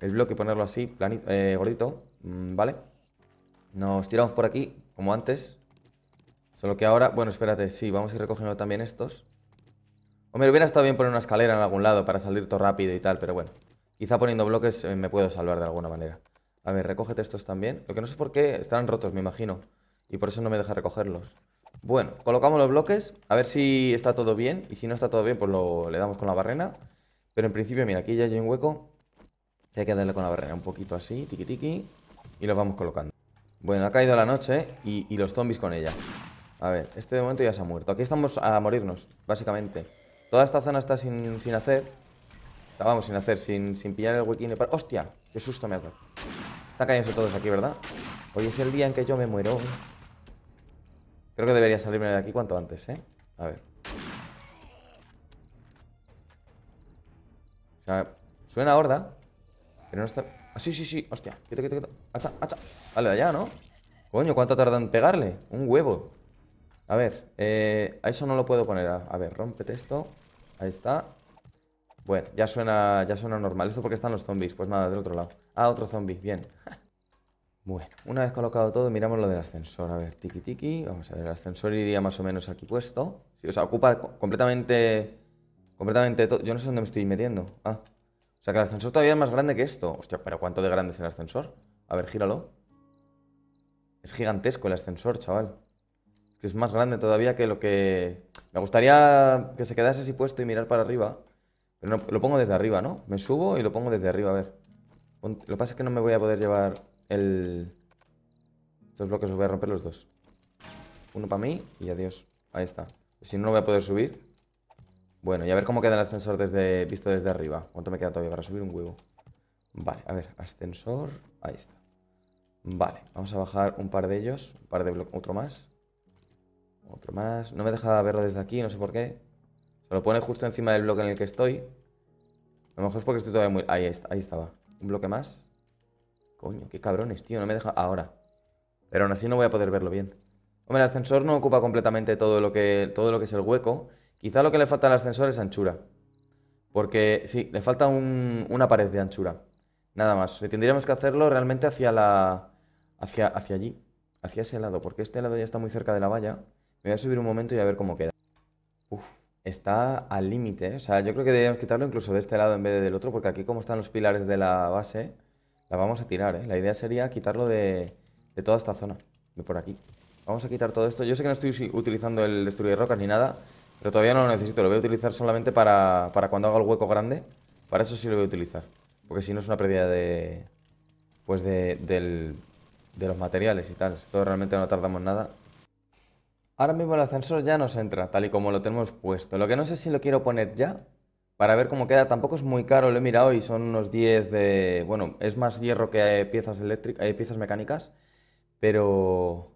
el bloque y ponerlo así, planito, eh, gordito. Mm, vale. Nos tiramos por aquí, como antes. Solo que ahora... Bueno, espérate, sí, vamos a ir recogiendo también estos. Hombre, hubiera estado bien poner una escalera en algún lado para salir todo rápido y tal, pero bueno. Quizá poniendo bloques eh, me puedo salvar de alguna manera. A ver, recógete estos también. Lo que no sé por qué Están rotos, me imagino. Y por eso no me deja recogerlos. Bueno, colocamos los bloques. A ver si está todo bien. Y si no está todo bien, pues lo, le damos con la barrena. Pero en principio, mira, aquí ya hay un hueco. hay que darle con la barrena un poquito así, Tiki-tiki Y los vamos colocando. Bueno, ha caído la noche ¿eh? y, los zombies con ella. A ver, este de momento ya se ha muerto. Aquí estamos a morirnos, básicamente. Toda esta zona está sin, hacer. La vamos, sin hacer, sin, pillar el huequín. ¡Hostia! ¡Qué susto me ha dado! Están cayendo todos aquí, ¿verdad? Hoy es el día en que yo me muero. Creo que debería salirme de aquí cuanto antes, ¿eh? A ver. O sea, suena horda. Pero no está... Ah, sí, sí, sí. Hostia. quítate, quítate! quítate Hacha, hacha. Vale, allá, ¿no? Coño, ¿cuánto tardan en pegarle? Un huevo. A ver, eh, a eso no lo puedo poner. A ver, rómpete esto. Ahí está. Bueno, ya suena, ya suena normal. Esto porque están los zombies. Pues nada, del otro lado. Ah, otro zombie. Bien. bueno, una vez colocado todo, miramos lo del ascensor. A ver, tiki tiki. Vamos a ver, el ascensor iría más o menos aquí puesto. si o sea, ocupa completamente... Completamente todo. Yo no sé dónde me estoy metiendo. Ah. O sea, que el ascensor todavía es más grande que esto. Hostia, pero ¿cuánto de grande es el ascensor? A ver, gíralo. Es gigantesco el ascensor, chaval. Es que es más grande todavía que lo que... Me gustaría que se quedase así puesto y mirar para arriba. Pero lo pongo desde arriba, ¿no? Me subo y lo pongo desde arriba, a ver. Lo que pasa es que no me voy a poder llevar el... Estos bloques los voy a romper los dos. Uno para mí y adiós. Ahí está. Si no, no voy a poder subir. Bueno, y a ver cómo queda el ascensor visto desde arriba. ¿Cuánto me queda todavía para subir un huevo? Vale, a ver, ascensor. Ahí está. Vale, vamos a bajar un par de ellos. Un par de bloques. Otro más. Otro más. No me deja verlo desde aquí, no sé por qué lo pone justo encima del bloque en el que estoy. A lo mejor es porque estoy todavía muy... Ahí, está, ahí estaba. Un bloque más. Coño, qué cabrones, tío. No me deja... Ahora. Pero aún así no voy a poder verlo bien. Hombre, el ascensor no ocupa completamente todo lo que, todo lo que es el hueco. Quizá lo que le falta al ascensor es anchura. Porque, sí, le falta una pared de anchura. Nada más. Tendríamos que hacerlo realmente hacia la... Hacia, hacia allí. Hacia ese lado. Porque este lado ya está muy cerca de la valla. Me voy a subir un momento y a ver cómo queda. Uf está al límite. O sea, yo creo que debemos quitarlo incluso de este lado en vez de del otro, porque aquí como están los pilares de la base, la vamos a tirar, ¿eh? La idea sería quitarlo de, de toda esta zona, de por aquí. Vamos a quitar todo esto. Yo sé que no estoy utilizando el destruir rocas ni nada, pero todavía no lo necesito. Lo voy a utilizar solamente para, para cuando haga el hueco grande. Para eso sí lo voy a utilizar. Porque si no es una pérdida de... Pues de, del, de los materiales y tal. Esto realmente no tardamos nada. Ahora mismo el ascensor ya nos entra, tal y como lo tenemos puesto. Lo que no sé si lo quiero poner ya, para ver cómo queda. Tampoco es muy caro, lo he mirado y son unos 10 de... Bueno, es más hierro que eh, piezas, eléctricas, eh, piezas mecánicas, pero...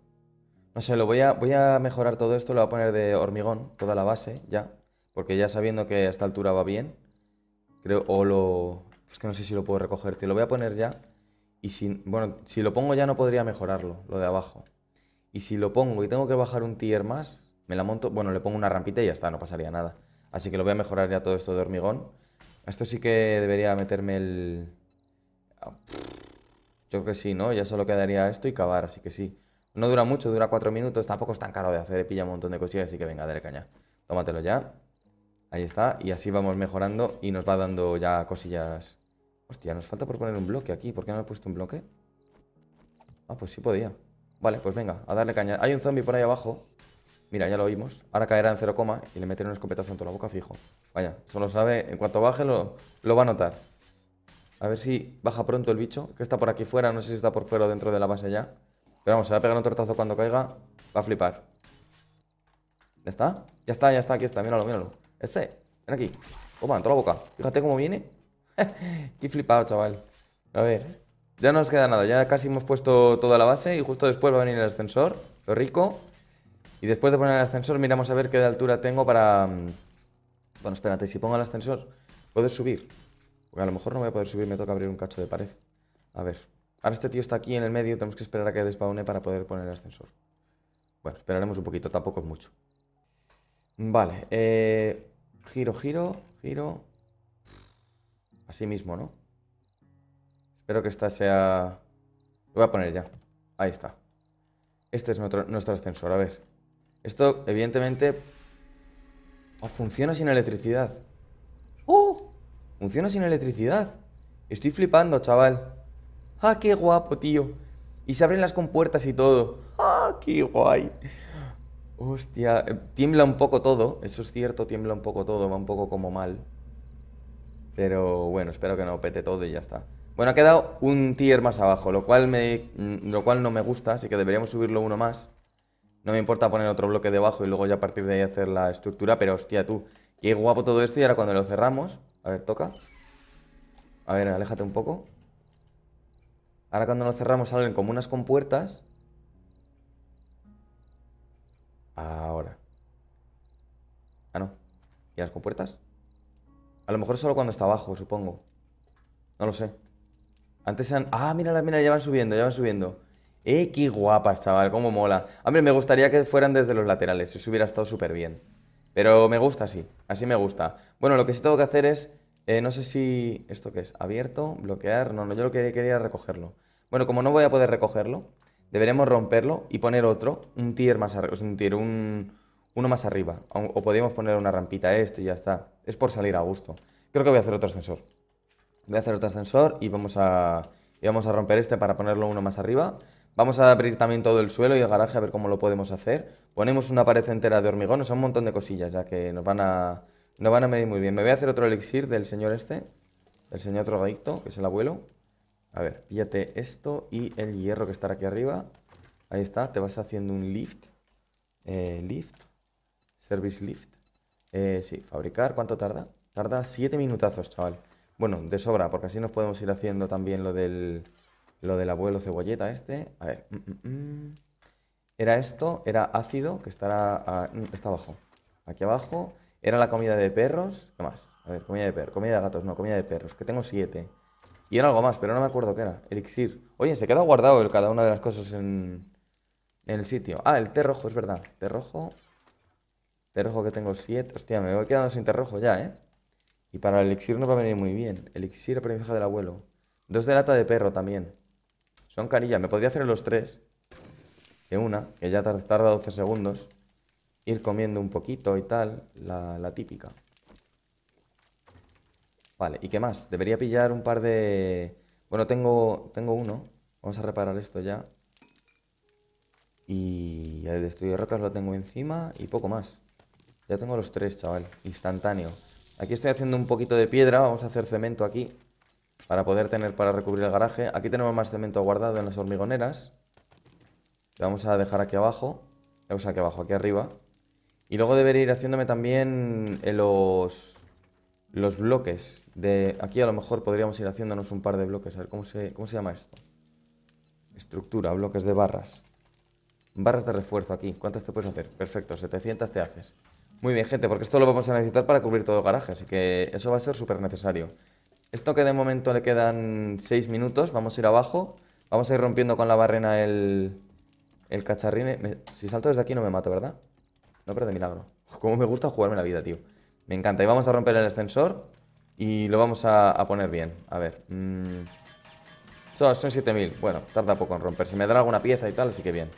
No sé, lo voy a, voy a mejorar todo esto, lo voy a poner de hormigón, toda la base, ya. Porque ya sabiendo que a esta altura va bien, creo, o lo... Es que no sé si lo puedo recoger, te lo voy a poner ya. Y si, bueno, si lo pongo ya no podría mejorarlo, lo de abajo. Y si lo pongo y tengo que bajar un tier más, me la monto, bueno, le pongo una rampita y ya está, no pasaría nada. Así que lo voy a mejorar ya todo esto de hormigón. Esto sí que debería meterme el... Yo creo que sí, ¿no? Ya solo quedaría esto y cavar, así que sí. No dura mucho, dura cuatro minutos, tampoco es tan caro de hacer, pilla un montón de cosillas, así que venga, dale caña. Tómatelo ya. Ahí está, y así vamos mejorando y nos va dando ya cosillas... Hostia, nos falta por poner un bloque aquí, ¿por qué no he puesto un bloque? Ah, pues sí podía. Vale, pues venga, a darle caña. Hay un zombie por ahí abajo. Mira, ya lo vimos. Ahora caerá en cero coma y le meteré un escopetazo en toda la boca fijo. Vaya, solo sabe, en cuanto baje lo, lo va a notar. A ver si baja pronto el bicho, que está por aquí fuera, no sé si está por fuera o dentro de la base ya. Pero vamos, se va a pegar un tortazo cuando caiga, va a flipar. ¿Ya está? Ya está, ya está, aquí está, míralo, míralo. Ese, ven aquí. Toma, en toda la boca. Fíjate cómo viene. Qué flipado, chaval. A ver, ya no nos queda nada, ya casi hemos puesto toda la base y justo después va a venir el ascensor, lo rico. Y después de poner el ascensor miramos a ver qué de altura tengo para... Mm, bueno, espérate, si pongo el ascensor, ¿puedo subir? Porque a lo mejor no voy a poder subir, me toca abrir un cacho de pared. A ver, ahora este tío está aquí en el medio, tenemos que esperar a que despaune para poder poner el ascensor. Bueno, esperaremos un poquito, tampoco es mucho. Vale, eh... Giro, giro, giro. Así mismo, ¿no? Espero que esta sea... Lo voy a poner ya. Ahí está. Este es nuestro, ascensor, a ver. Esto, evidentemente... Oh, funciona sin electricidad. ¡Oh! Funciona sin electricidad. Estoy flipando, chaval. ¡Ah, qué guapo, tío! Y se abren las compuertas y todo. ¡Ah, qué guay! Hostia, eh, tiembla un poco todo, eso es cierto, tiembla un poco todo, va un poco como mal. Pero bueno, espero que no pete todo y ya está. Bueno, ha quedado un tier más abajo, lo cual, lo cual no me gusta, así que deberíamos subirlo uno más. No me importa poner otro bloque debajo y luego ya a partir de ahí hacer la estructura, pero hostia tú, qué guapo todo esto y ahora cuando lo cerramos... A ver, toca. A ver, aléjate un poco. Ahora cuando lo cerramos salen como unas compuertas. Ahora. Ah, no. ¿Y las compuertas? A lo mejor solo cuando está abajo, supongo. No lo sé. Antes han Ah, mira, mira, ya van subiendo, ya van subiendo. Eh, qué guapas, chaval, cómo mola. Hombre, me gustaría que fueran desde los laterales, eso hubiera estado súper bien. Pero me gusta así, así me gusta. Bueno, lo que sí tengo que hacer es... Eh, no sé si... ¿Esto qué es? ¿Abierto? ¿Bloquear? No, no, yo lo que quería recogerlo. Bueno, como no voy a poder recogerlo, deberemos romperlo y poner otro, un tier más arriba, o un tier, un, uno más arriba. O, podríamos poner una rampita a esto y ya está. Es por salir a gusto. Creo que voy a hacer otro ascensor. Voy a hacer otro ascensor y vamos a, vamos a romper este para ponerlo uno más arriba. Vamos a abrir también todo el suelo y el garaje a ver cómo lo podemos hacer. Ponemos una pared entera de hormigón, o sea, un montón de cosillas ya que nos van a, no van a medir muy bien. Me voy a hacer otro elixir del señor este, El señor drogadicto, que es el abuelo. A ver, píllate esto y el hierro que estará aquí arriba. Ahí está, te vas haciendo un lift. Eh, lift. Service lift. Eh, sí, fabricar, ¿cuánto tarda? Tarda 7 minutazos, chaval. Bueno, de sobra, porque así nos podemos ir haciendo también lo del, lo del abuelo cebolleta este. A ver. Mm, mm, mm. Era esto, era ácido, que estará está abajo. Aquí abajo. Era la comida de perros. ¿Qué más? A ver, comida de perros. Comida de gatos, no, comida de perros. Que tengo siete. Y era algo más, pero no me acuerdo qué era. Elixir. Oye, se queda guardado cada una de las cosas en, en el sitio. Ah, el té rojo, es verdad. Té rojo. Té rojo que tengo siete. Hostia, me voy quedando sin té rojo ya, ¿eh? Y para el elixir nos va a venir muy bien. Elixir aprendizaje del abuelo. Dos de lata de perro también. Son carillas. Me podría hacer los tres. De una, que ya tarda 12 segundos. Ir comiendo un poquito y tal. La, típica. Vale, ¿y qué más? Debería pillar un par de... Bueno, tengo, tengo uno. Vamos a reparar esto ya. Y el estudio de rocas lo tengo encima y poco más. Ya tengo los tres, chaval. Instantáneo. Aquí estoy haciendo un poquito de piedra, vamos a hacer cemento aquí para poder tener para recubrir el garaje. Aquí tenemos más cemento guardado en las hormigoneras. Lo vamos a dejar aquí abajo, o aquí abajo, aquí arriba. Y luego debería ir haciéndome también eh, los, los bloques. De, aquí a lo mejor podríamos ir haciéndonos un par de bloques. A ver, ¿cómo se, cómo se llama esto? Estructura, bloques de barras. Barras de refuerzo aquí. ¿Cuántas te puedes hacer? Perfecto, 700 te haces. Muy bien, gente, porque esto lo vamos a necesitar para cubrir todo el garaje, así que eso va a ser súper necesario. Esto que de momento le quedan 6 minutos, vamos a ir abajo. Vamos a ir rompiendo con la barrena el, el cacharrín. Eh, si salto desde aquí no me mato, ¿verdad? No, pero de milagro. Como me gusta jugarme la vida, tío. Me encanta. Y vamos a romper el ascensor y lo vamos a, poner bien. A ver. Mm, son 7000. Bueno, tarda poco en romper. si Me da alguna pieza y tal, así que bien.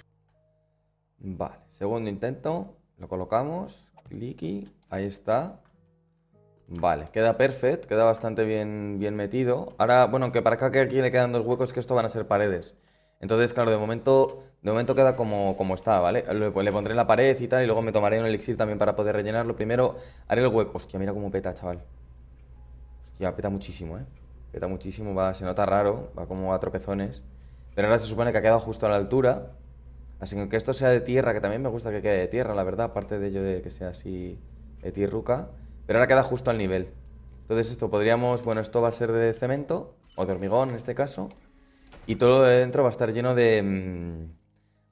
Vale, segundo intento. Lo colocamos. Clicky, ahí está. Vale, queda perfecto queda bastante bien, bien metido. Ahora, bueno, que para acá que aquí le quedan dos huecos, que esto van a ser paredes. Entonces, claro, de momento, de momento queda como, como está, ¿vale? Le, pondré la pared y tal, y luego me tomaré un elixir también para poder rellenarlo. Primero haré el hueco. Hostia, mira cómo peta, chaval. Hostia, peta muchísimo, ¿eh? Peta muchísimo, va, se nota raro, va como a tropezones. Pero ahora se supone que ha quedado justo a la altura. Así que, esto sea de tierra, que también me gusta que quede de tierra, la verdad, aparte de ello de que sea así de tierruca. Pero ahora queda justo al nivel. Entonces esto podríamos, bueno, esto va a ser de cemento, o de hormigón en este caso. Y todo lo de dentro va a estar lleno de... Mm,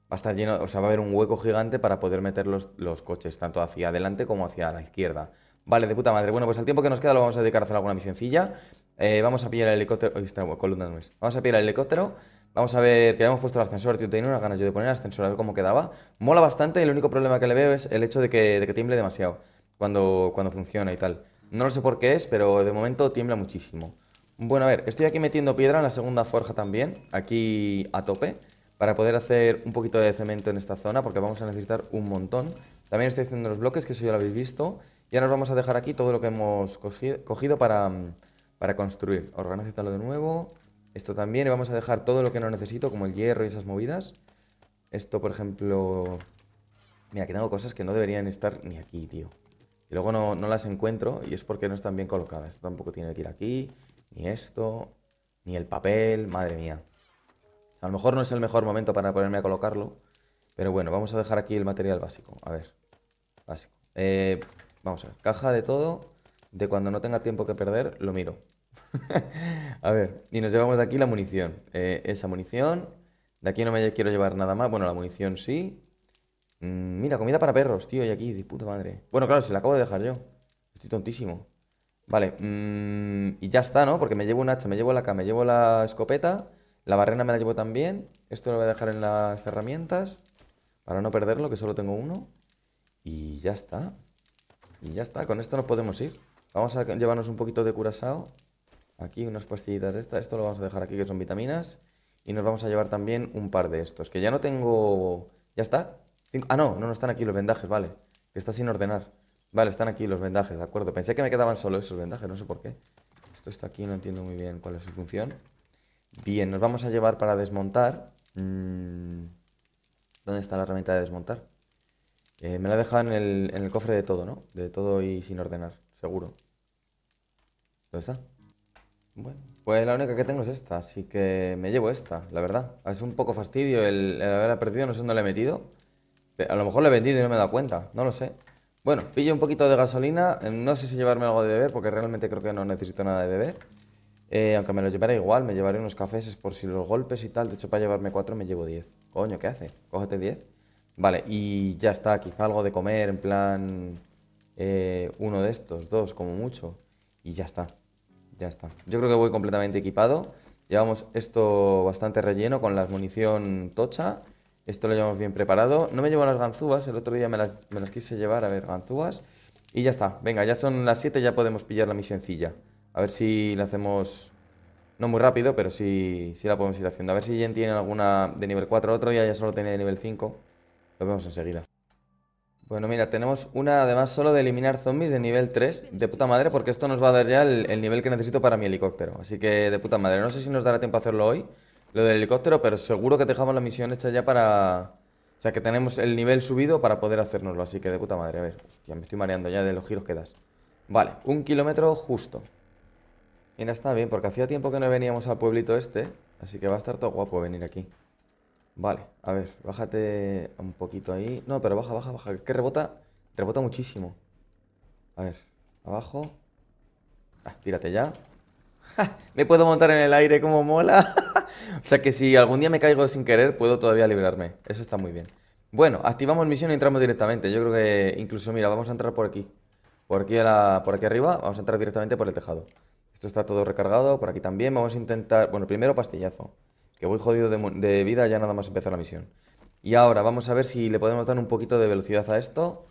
va a estar lleno, o sea, va a haber un hueco gigante para poder meter los, coches, tanto hacia adelante como hacia la izquierda. Vale, de puta madre. Bueno, pues al tiempo que nos queda lo vamos a dedicar a hacer alguna misioncilla. Eh, vamos a pillar el helicóptero. Uy, está columna no Vamos a pillar el helicóptero. Vamos a ver, que habíamos puesto el ascensor, tío. Tenía unas ganas yo de poner el ascensor, a ver cómo quedaba. Mola bastante y el único problema que le veo es el hecho de que, tiemble demasiado cuando, cuando funciona y tal. No lo sé por qué es, pero de momento tiembla muchísimo. Bueno, a ver, estoy aquí metiendo piedra en la segunda forja también, aquí a tope, para poder hacer un poquito de cemento en esta zona, porque vamos a necesitar un montón. También estoy haciendo los bloques, que eso ya lo habéis visto. Y ahora os vamos a dejar aquí todo lo que hemos cogido, para, para construir. organizarlo de nuevo. Esto también, vamos a dejar todo lo que no necesito, como el hierro y esas movidas. Esto, por ejemplo... Mira, que tengo cosas que no deberían estar ni aquí, tío. Y luego no, las encuentro y es porque no están bien colocadas. Esto tampoco tiene que ir aquí, ni esto, ni el papel, madre mía. A lo mejor no es el mejor momento para ponerme a colocarlo, pero bueno, vamos a dejar aquí el material básico. A ver, básico. Eh, vamos a ver, caja de todo, de cuando no tenga tiempo que perder, lo miro. a ver, y nos llevamos de aquí la munición. Eh, esa munición. De aquí no me quiero llevar nada más. Bueno, la munición sí. Mm, mira, comida para perros, tío. Y aquí, de puta madre. Bueno, claro, se la acabo de dejar yo. Estoy tontísimo. Vale, mm, y ya está, ¿no? Porque me llevo un hacha, me llevo la K, me llevo la escopeta. La barrena me la llevo también. Esto lo voy a dejar en las herramientas. Para no perderlo, que solo tengo uno. Y ya está. Y ya está, con esto nos podemos ir. Vamos a llevarnos un poquito de curasao aquí unas pastillitas de estas, esto lo vamos a dejar aquí que son vitaminas y nos vamos a llevar también un par de estos, que ya no tengo... ¿Ya está? Ah, no, no, no están aquí los vendajes, vale, que está sin ordenar. Vale, están aquí los vendajes, de acuerdo. Pensé que me quedaban solo esos vendajes, no sé por qué. Esto está aquí, no entiendo muy bien cuál es su función. Bien, nos vamos a llevar para desmontar. Mm, ¿Dónde está la herramienta de desmontar? Eh, me la he dejado en el, en el cofre de todo, ¿no? De todo y sin ordenar, seguro. ¿Dónde está? Bueno, pues la única que tengo es esta, así que me llevo esta, la verdad. Es un poco fastidio el, haberla haber perdido, no sé dónde le he metido. A lo mejor le he vendido y no me he dado cuenta, no lo sé. Bueno, pillo un poquito de gasolina, eh, no sé si llevarme algo de beber, porque realmente creo que no necesito nada de beber. Eh, aunque me lo llevaré igual, me llevaré unos cafés Es por si los golpes y tal. De hecho, para llevarme cuatro me llevo diez Coño, ¿qué hace? Cógete diez Vale, y ya está, quizá algo de comer, en plan eh, uno de estos, dos como mucho. Y ya está. Ya está. Yo creo que voy completamente equipado. Llevamos esto bastante relleno con la munición tocha. Esto lo llevamos bien preparado. No me llevo las ganzúas, el otro día me las, quise llevar, a ver, ganzúas. Y ya está. Venga, ya son las 7, ya podemos pillar la misioncilla. A ver si la hacemos, no muy rápido, pero sí, sí la podemos ir haciendo. A ver si Jen tiene alguna de nivel 4. El otro día ya solo tenía de nivel 5. Lo vemos enseguida. Bueno, mira, tenemos una además solo de eliminar zombies de nivel 3, de puta madre, porque esto nos va a dar ya el, nivel que necesito para mi helicóptero. Así que de puta madre, no sé si nos dará tiempo a hacerlo hoy, lo del helicóptero, pero seguro que dejamos la misión hecha ya para... O sea, que tenemos el nivel subido para poder hacérnoslo, así que de puta madre, a ver. ya me estoy mareando ya de los giros que das. Vale, un kilómetro justo. Mira, está bien, porque hacía tiempo que no veníamos al pueblito este, así que va a estar todo guapo venir aquí. Vale, a ver, bájate un poquito ahí. No, pero baja, baja, baja. Que rebota, rebota muchísimo. A ver, abajo. Ah, tírate ya. me puedo montar en el aire como mola. o sea que si algún día me caigo sin querer, puedo todavía librarme. Eso está muy bien. Bueno, activamos misión y entramos directamente. Yo creo que incluso, mira, vamos a entrar por aquí. Por aquí, por aquí arriba, vamos a entrar directamente por el tejado. Esto está todo recargado, por aquí también. Vamos a intentar... Bueno, primero pastillazo que voy jodido de, de vida ya nada más empezar la misión. Y ahora vamos a ver si le podemos dar un poquito de velocidad a esto.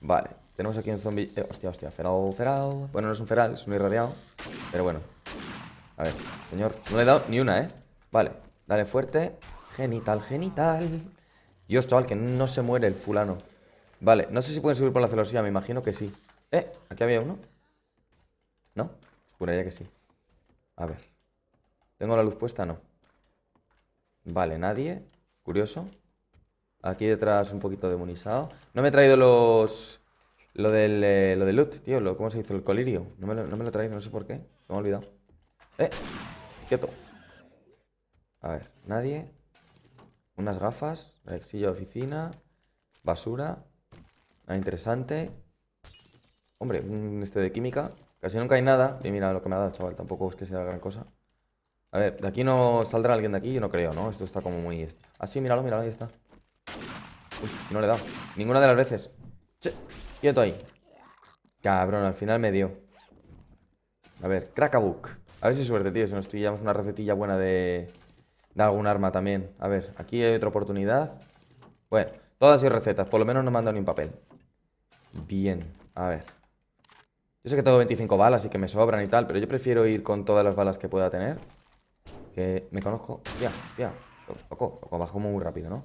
Vale, tenemos aquí un zombie... Eh, hostia, hostia, feral, feral... Bueno, no es un feral, es un irradiado, pero bueno. A ver, señor, no le he dado ni una, ¿eh? Vale, dale fuerte. Genital, genital. Dios, chaval, que no se muere el fulano. Vale, no sé si pueden subir por la celosía, me imagino que sí. Eh, aquí había uno. ¿No? Juraría que sí. A ver. ¿Tengo la luz puesta? No. Vale, nadie. Curioso. Aquí detrás un poquito demonizado. No me he traído los... Lo del, eh, lo del loot, tío. ¿Cómo se hizo? El colirio. No me, lo, he traído, no sé por qué. Me he olvidado. ¡Eh! Quieto. A ver, nadie. Unas gafas. Silla de oficina. Basura. Nada ah, interesante. Hombre, un este de química. Casi nunca hay nada. Y mira lo que me ha dado, chaval. Tampoco es que sea gran cosa. A ver, de aquí no saldrá alguien de aquí, yo no creo, ¿no? Esto está como muy... Este, ah, sí, míralo, míralo, ahí está. Uy, no le he dado. Ninguna de las veces. Che, quieto ahí. Cabrón, al final me dio. A ver, Krakabuk A ver si suerte, tío, si nos pillamos una recetilla buena de... De algún arma también. A ver, aquí hay otra oportunidad. Bueno, todas y recetas. Por lo menos no me han dado ni un papel. Bien, a ver. Yo sé que tengo 25 balas y que me sobran y tal, pero yo prefiero ir con todas las balas que pueda tener. Que me conozco. Hostia, hostia. Loco, loco, bajo muy rápido, ¿no?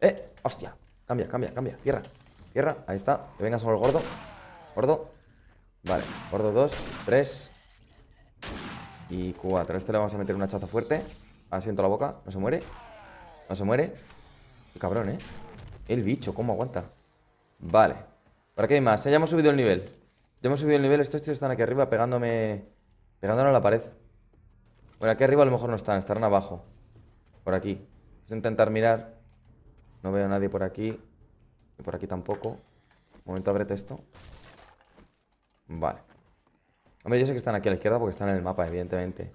¡Eh! ¡Hostia! Cambia, cambia, cambia. Cierra. Cierra. Ahí está. Que venga solo el gordo. Gordo. Vale. Gordo 2, 3 y 4. Este le vamos a meter una chaza fuerte. Asiento la boca. No se muere. No se muere. Qué cabrón, ¿eh? El bicho, ¿cómo aguanta? Vale. ¿Para qué hay más? Ya hemos subido el nivel. Ya hemos subido el nivel. Estos tíos están aquí arriba pegándome... pegándolo a la pared. Bueno, aquí arriba a lo mejor no están, estarán abajo. Por aquí. Voy a intentar mirar. No veo a nadie por aquí. Y por aquí tampoco. Un momento, abrete esto. Vale. Hombre, yo sé que están aquí a la izquierda porque están en el mapa, evidentemente.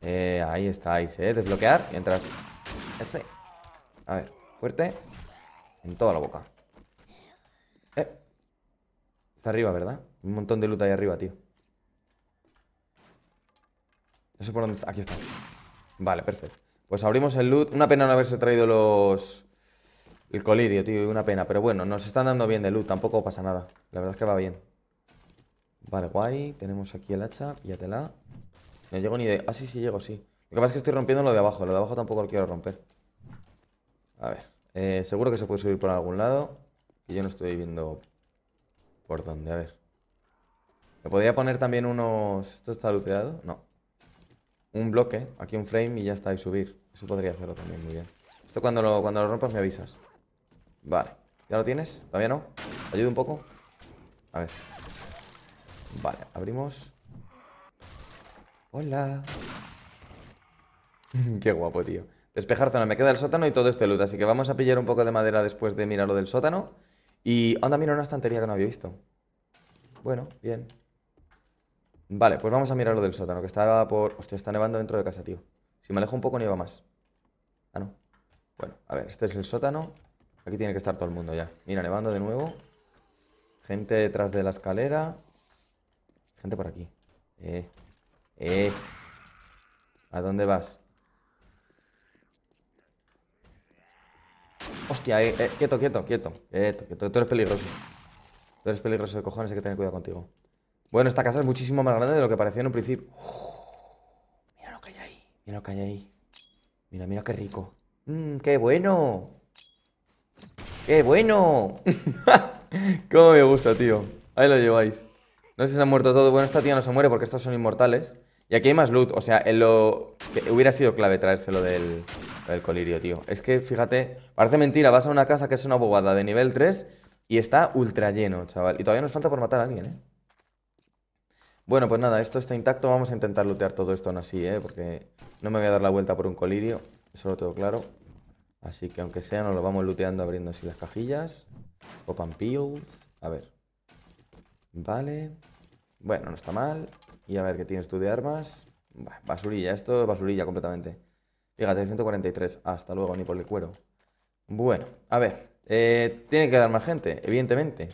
Eh, ahí estáis, ¿eh? Desbloquear y entrar. Ese. A ver, fuerte. En toda la boca. Eh. Está arriba, ¿verdad? Un montón de luta ahí arriba, tío. No sé por dónde está. Aquí está. Vale, perfecto. Pues abrimos el loot. Una pena no haberse traído los... El colirio, tío. Una pena. Pero bueno, nos están dando bien de loot. Tampoco pasa nada. La verdad es que va bien. Vale, guay. Tenemos aquí el hacha. Píllatela. No llego ni de... Ah, sí, sí, llego, sí. Lo que pasa es que estoy rompiendo lo de abajo. Lo de abajo tampoco lo quiero romper. A ver. Eh, seguro que se puede subir por algún lado. Y yo no estoy viendo por dónde. A ver. ¿Me podría poner también unos... ¿Esto está looteado? No un bloque, aquí un frame y ya está, y subir. Eso podría hacerlo también, muy bien. Esto cuando lo, cuando lo rompas me avisas. Vale. ¿Ya lo tienes? ¿Todavía no? Ayuda un poco? A ver. Vale, abrimos. Hola. Qué guapo, tío. Despejar zona. Me queda el sótano y todo este loot, así que vamos a pillar un poco de madera después de mirar lo del sótano. Y anda, mira una estantería que no había visto. Bueno, bien. Vale, pues vamos a mirar lo del sótano, que estaba por... Hostia, está nevando dentro de casa, tío. Si me alejo un poco, nieva más. Ah, no. Bueno, a ver, este es el sótano. Aquí tiene que estar todo el mundo ya. Mira, nevando de nuevo. Gente detrás de la escalera. Gente por aquí. Eh. Eh. ¿A dónde vas? Hostia, eh, eh. quieto, quieto, quieto. Quieto, quieto. Tú eres peligroso. Tú eres peligroso de cojones, hay que tener cuidado contigo. Bueno, esta casa es muchísimo más grande de lo que parecía en un principio. mira lo que hay ahí. Mira lo que hay ahí. Mira, mira qué rico. Mm, qué bueno. ¡Qué bueno! Cómo me gusta, tío. Ahí lo lleváis. No sé si se han muerto todos. Bueno, esta tía no se muere porque estos son inmortales. Y aquí hay más loot. O sea, en lo... Que hubiera sido clave traérselo del, del colirio, tío. Es que, fíjate, parece mentira. Vas a una casa que es una bobada de nivel 3 y está ultra lleno, chaval. Y todavía nos falta por matar a alguien, ¿eh? Bueno, pues nada, esto está intacto. Vamos a intentar lootear todo esto aún así, ¿eh? Porque no me voy a dar la vuelta por un colirio. Eso lo tengo claro. Así que aunque sea, nos lo vamos looteando abriendo así las cajillas. Open Pills. A ver. Vale. Bueno, no está mal. Y a ver, ¿qué tienes tú de armas? basurilla, esto es basurilla completamente. Fíjate, 343. Hasta luego, ni por el cuero. Bueno, a ver. Eh, tiene que dar más gente, evidentemente.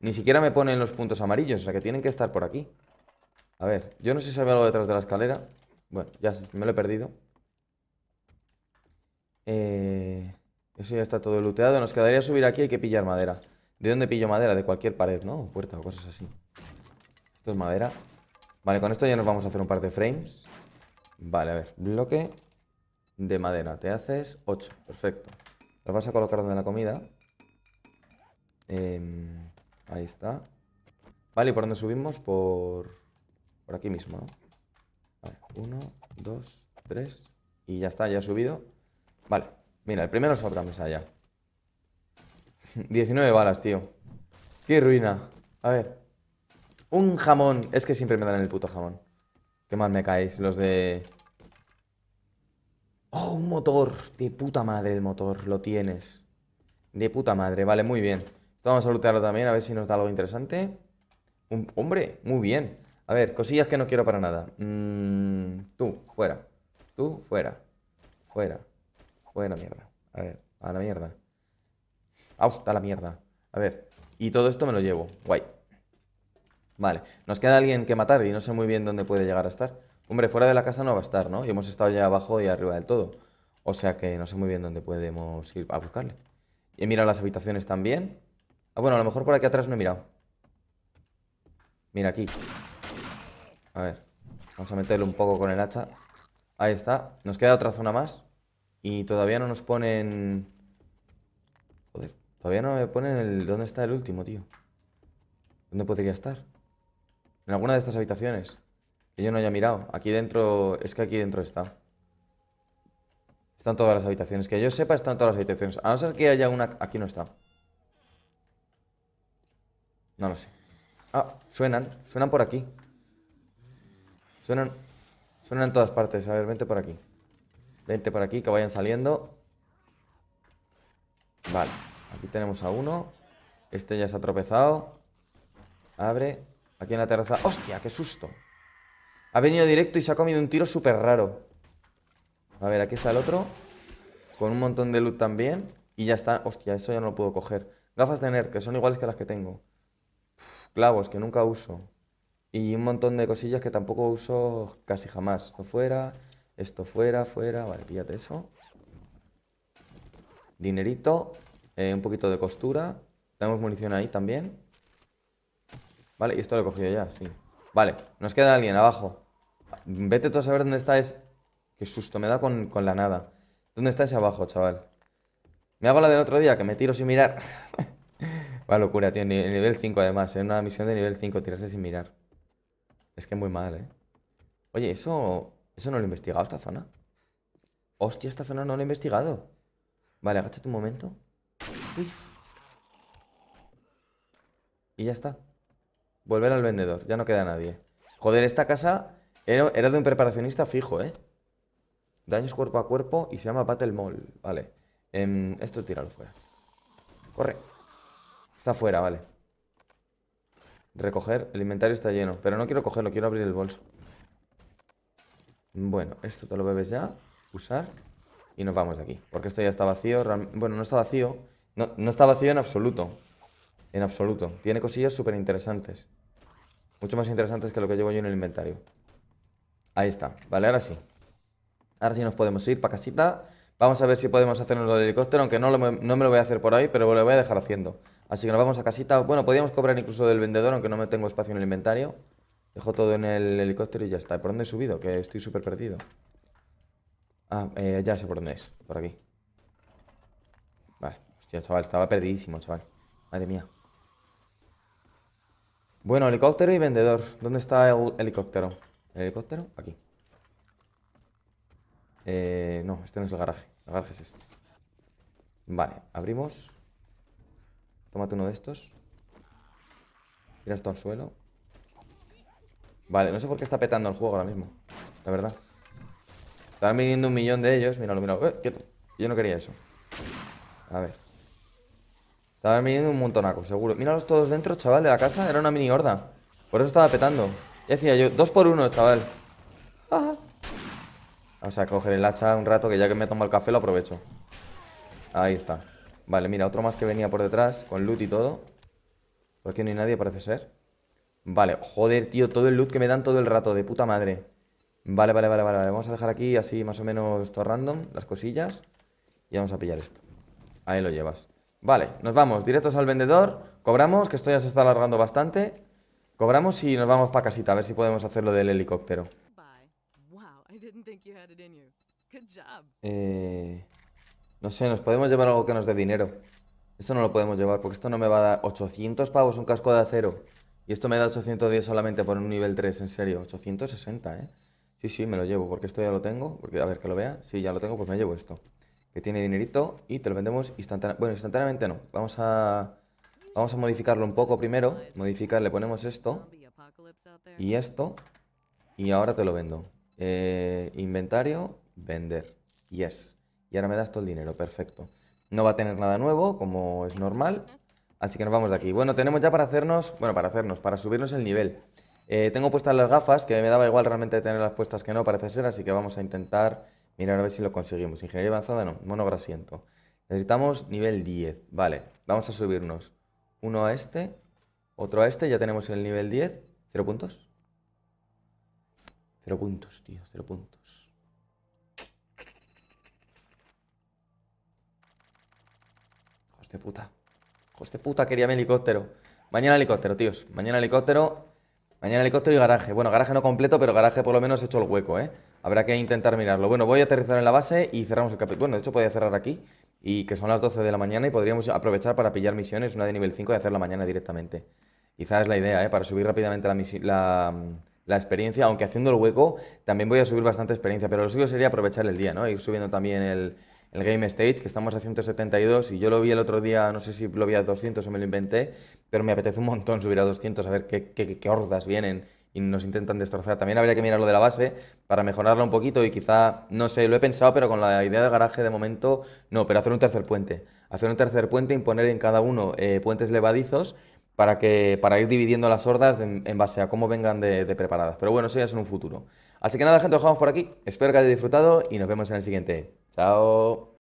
Ni siquiera me ponen los puntos amarillos, o sea que tienen que estar por aquí. A ver, yo no sé si había algo detrás de la escalera. Bueno, ya me lo he perdido. Eh, eso ya está todo looteado. Nos quedaría subir aquí, hay que pillar madera. ¿De dónde pillo madera? De cualquier pared, ¿no? O puerta o cosas así. Esto es madera. Vale, con esto ya nos vamos a hacer un par de frames. Vale, a ver, bloque de madera. Te haces 8, perfecto. lo vas a colocar donde la comida. Em, ahí está. Vale, ¿y por dónde subimos? Por por aquí mismo, ¿no? Vale, uno, dos, tres. Y ya está, ya ha subido. Vale, mira, el primero otra mesa ya. 19 balas, tío. Qué ruina. A ver. Un jamón. Es que siempre me dan el puto jamón. Qué mal me caéis, los de... Oh, un motor. De puta madre el motor. Lo tienes. De puta madre. Vale, muy bien. vamos a lootearlo también, a ver si nos da algo interesante. Un... Hombre, muy bien. A ver, cosillas que no quiero para nada. Mm, tú, fuera. Tú, fuera. Fuera. Fuera, mierda. A ver, a la mierda. A la mierda. A ver. Y todo esto me lo llevo. Guay. Vale. Nos queda alguien que matar y no sé muy bien dónde puede llegar a estar. Hombre, fuera de la casa no va a estar, ¿no? Y hemos estado ya abajo y arriba del todo. O sea que no sé muy bien dónde podemos ir a buscarle. Y mira las habitaciones también. Ah, bueno, a lo mejor por aquí atrás no he mirado. Mira aquí. A ver, vamos a meterle un poco con el hacha. Ahí está. Nos queda otra zona más. Y todavía no nos ponen... Joder, todavía no me ponen el... ¿Dónde está el último, tío? ¿Dónde podría estar? En alguna de estas habitaciones. Que yo no haya mirado. Aquí dentro... Es que aquí dentro está. Están todas las habitaciones. Que yo sepa, están todas las habitaciones. A no ser que haya una... Aquí no está. No lo sé. Ah, suenan. Suenan por aquí. Suenan, suenan en todas partes. A ver, vente por aquí. Vente por aquí, que vayan saliendo. Vale, aquí tenemos a uno. Este ya se ha tropezado. Abre. Aquí en la terraza. ¡Hostia, qué susto! Ha venido directo y se ha comido un tiro súper raro. A ver, aquí está el otro. Con un montón de loot también. Y ya está. Hostia, eso ya no lo puedo coger. Gafas de nerd, que son iguales que las que tengo. clavos, que nunca uso y un montón de cosillas que tampoco uso casi jamás. Esto fuera, esto fuera, fuera. Vale, píllate eso. Dinerito, eh, un poquito de costura. Tenemos munición ahí también. Vale, y esto lo he cogido ya, sí. Vale, nos queda alguien abajo. Vete tú a saber dónde está ese... Qué susto, me da con, la nada. ¿Dónde está ese abajo, chaval? Me hago la del otro día, que me tiro sin mirar. Va locura, tío. nivel 5 además, es eh. una misión de nivel 5, tirarse sin mirar. Es que muy mal, ¿eh? Oye, eso, eso no lo he investigado, esta zona. Hostia, esta zona no lo he investigado. Vale, agáchate un momento. Y ya está. Volver al vendedor, ya no queda nadie. Joder, esta casa era, de un preparacionista fijo, ¿eh? Daños cuerpo a cuerpo y se llama Battle Mall. Vale. Em, esto tíralo fuera. Corre. Está fuera, vale. Recoger. El inventario está lleno. Pero no quiero cogerlo, quiero abrir el bolso. Bueno, esto te lo bebes ya. Usar. Y nos vamos de aquí. Porque esto ya está vacío. Bueno, no está vacío. No, está vacío en absoluto. En absoluto. Tiene cosillas súper interesantes. Mucho más interesantes que lo que llevo yo en el inventario. Ahí está. Vale, ahora sí. Ahora sí nos podemos ir para casita. Vamos a ver si podemos hacernos del helicóptero, aunque no, no me lo voy a hacer por ahí, pero lo voy a dejar haciendo. Así que nos vamos a casita. Bueno, podríamos cobrar incluso del vendedor, aunque no me tengo espacio en el inventario. Dejo todo en el helicóptero y ya está. ¿Por dónde he subido? Que estoy súper perdido. Ah, eh, ya sé por dónde es. Por aquí. Vale. Hostia, chaval, estaba perdidísimo, chaval. Madre mía. Bueno, helicóptero y vendedor. ¿Dónde está el helicóptero? ¿El helicóptero? Aquí. Eh, no, este no es el garaje. El garaje es este. Vale, abrimos. Tómate uno de estos. Mira esto al suelo. Vale, no sé por qué está petando el juego ahora mismo. La verdad. Están midiendo un millón de ellos. Míralo, míralo. Eh, yo no quería eso. A ver. Estaban midiendo un montonaco, seguro. Míralos todos dentro, chaval, de la casa. Era una mini horda. Por eso estaba petando. decía yo, dos por uno, chaval. Vamos a coger el hacha un rato que ya que me tomado el café lo aprovecho. Ahí está. Vale, mira, otro más que venía por detrás, con loot y todo. porque pues no hay nadie, parece ser. Vale, joder, tío, todo el loot que me dan todo el rato, de puta madre. Vale, vale, vale, vale, vamos a dejar aquí así más o menos esto random, las cosillas. Y vamos a pillar esto. Ahí lo llevas. Vale, nos vamos, directos al vendedor, cobramos, que esto ya se está alargando bastante. Cobramos y nos vamos para casita, a ver si podemos hacer lo del helicóptero. Eh... No sé, nos podemos llevar algo que nos dé dinero. Esto no lo podemos llevar porque esto no me va a dar 800 pavos un casco de acero. Y esto me da 810 solamente por un nivel 3, en serio. 860, ¿eh? Sí, sí, me lo llevo porque esto ya lo tengo. Porque, a ver, que lo vea. sí, ya lo tengo, pues me llevo esto. Que tiene dinerito y te lo vendemos instantáneamente. Bueno, instantáneamente no. Vamos a... Vamos a modificarlo un poco primero. Modificar, le ponemos esto. Y esto. Y ahora te lo vendo. Eh, inventario, vender. Yes. Y ahora me das todo el dinero, perfecto. No va a tener nada nuevo, como es normal. Así que nos vamos de aquí. Bueno, tenemos ya para hacernos... Bueno, para hacernos, para subirnos el nivel. Eh, tengo puestas las gafas, que me daba igual realmente tenerlas puestas que no, parece ser. Así que vamos a intentar mirar a ver si lo conseguimos. Ingeniería avanzada, no. Monograsiento. Necesitamos nivel 10. Vale, vamos a subirnos. Uno a este, otro a este. Ya tenemos el nivel 10. ¿Cero puntos? Cero puntos, tío, cero puntos. Hostia de puta. Hostia puta, quería mi helicóptero. Mañana helicóptero, tíos. Mañana helicóptero. Mañana helicóptero y garaje. Bueno, garaje no completo, pero garaje por lo menos he hecho el hueco, ¿eh? Habrá que intentar mirarlo. Bueno, voy a aterrizar en la base y cerramos el capítulo. Bueno, de hecho podría cerrar aquí y que son las 12 de la mañana y podríamos aprovechar para pillar misiones, una de nivel 5 y hacerla mañana directamente. Quizás es la idea, ¿eh? Para subir rápidamente la, experiencia, aunque haciendo el hueco también voy a subir bastante experiencia, pero lo suyo sería aprovechar el día, ¿no? Ir subiendo también el el Game Stage, que estamos a 172 y yo lo vi el otro día, no sé si lo vi a 200 o me lo inventé, pero me apetece un montón subir a 200 a ver qué, hordas vienen y nos intentan destrozar. También habría que mirar lo de la base para mejorarla un poquito y quizá, no sé, lo he pensado, pero con la idea del garaje de momento, no, pero hacer un tercer puente. Hacer un tercer puente, y poner en cada uno eh, puentes levadizos para, que, para ir dividiendo las hordas en base a cómo vengan de, preparadas. Pero bueno, eso ya es en un futuro. Así que nada, gente, os dejamos por aquí. Espero que hayáis disfrutado y nos vemos en el siguiente. Chao.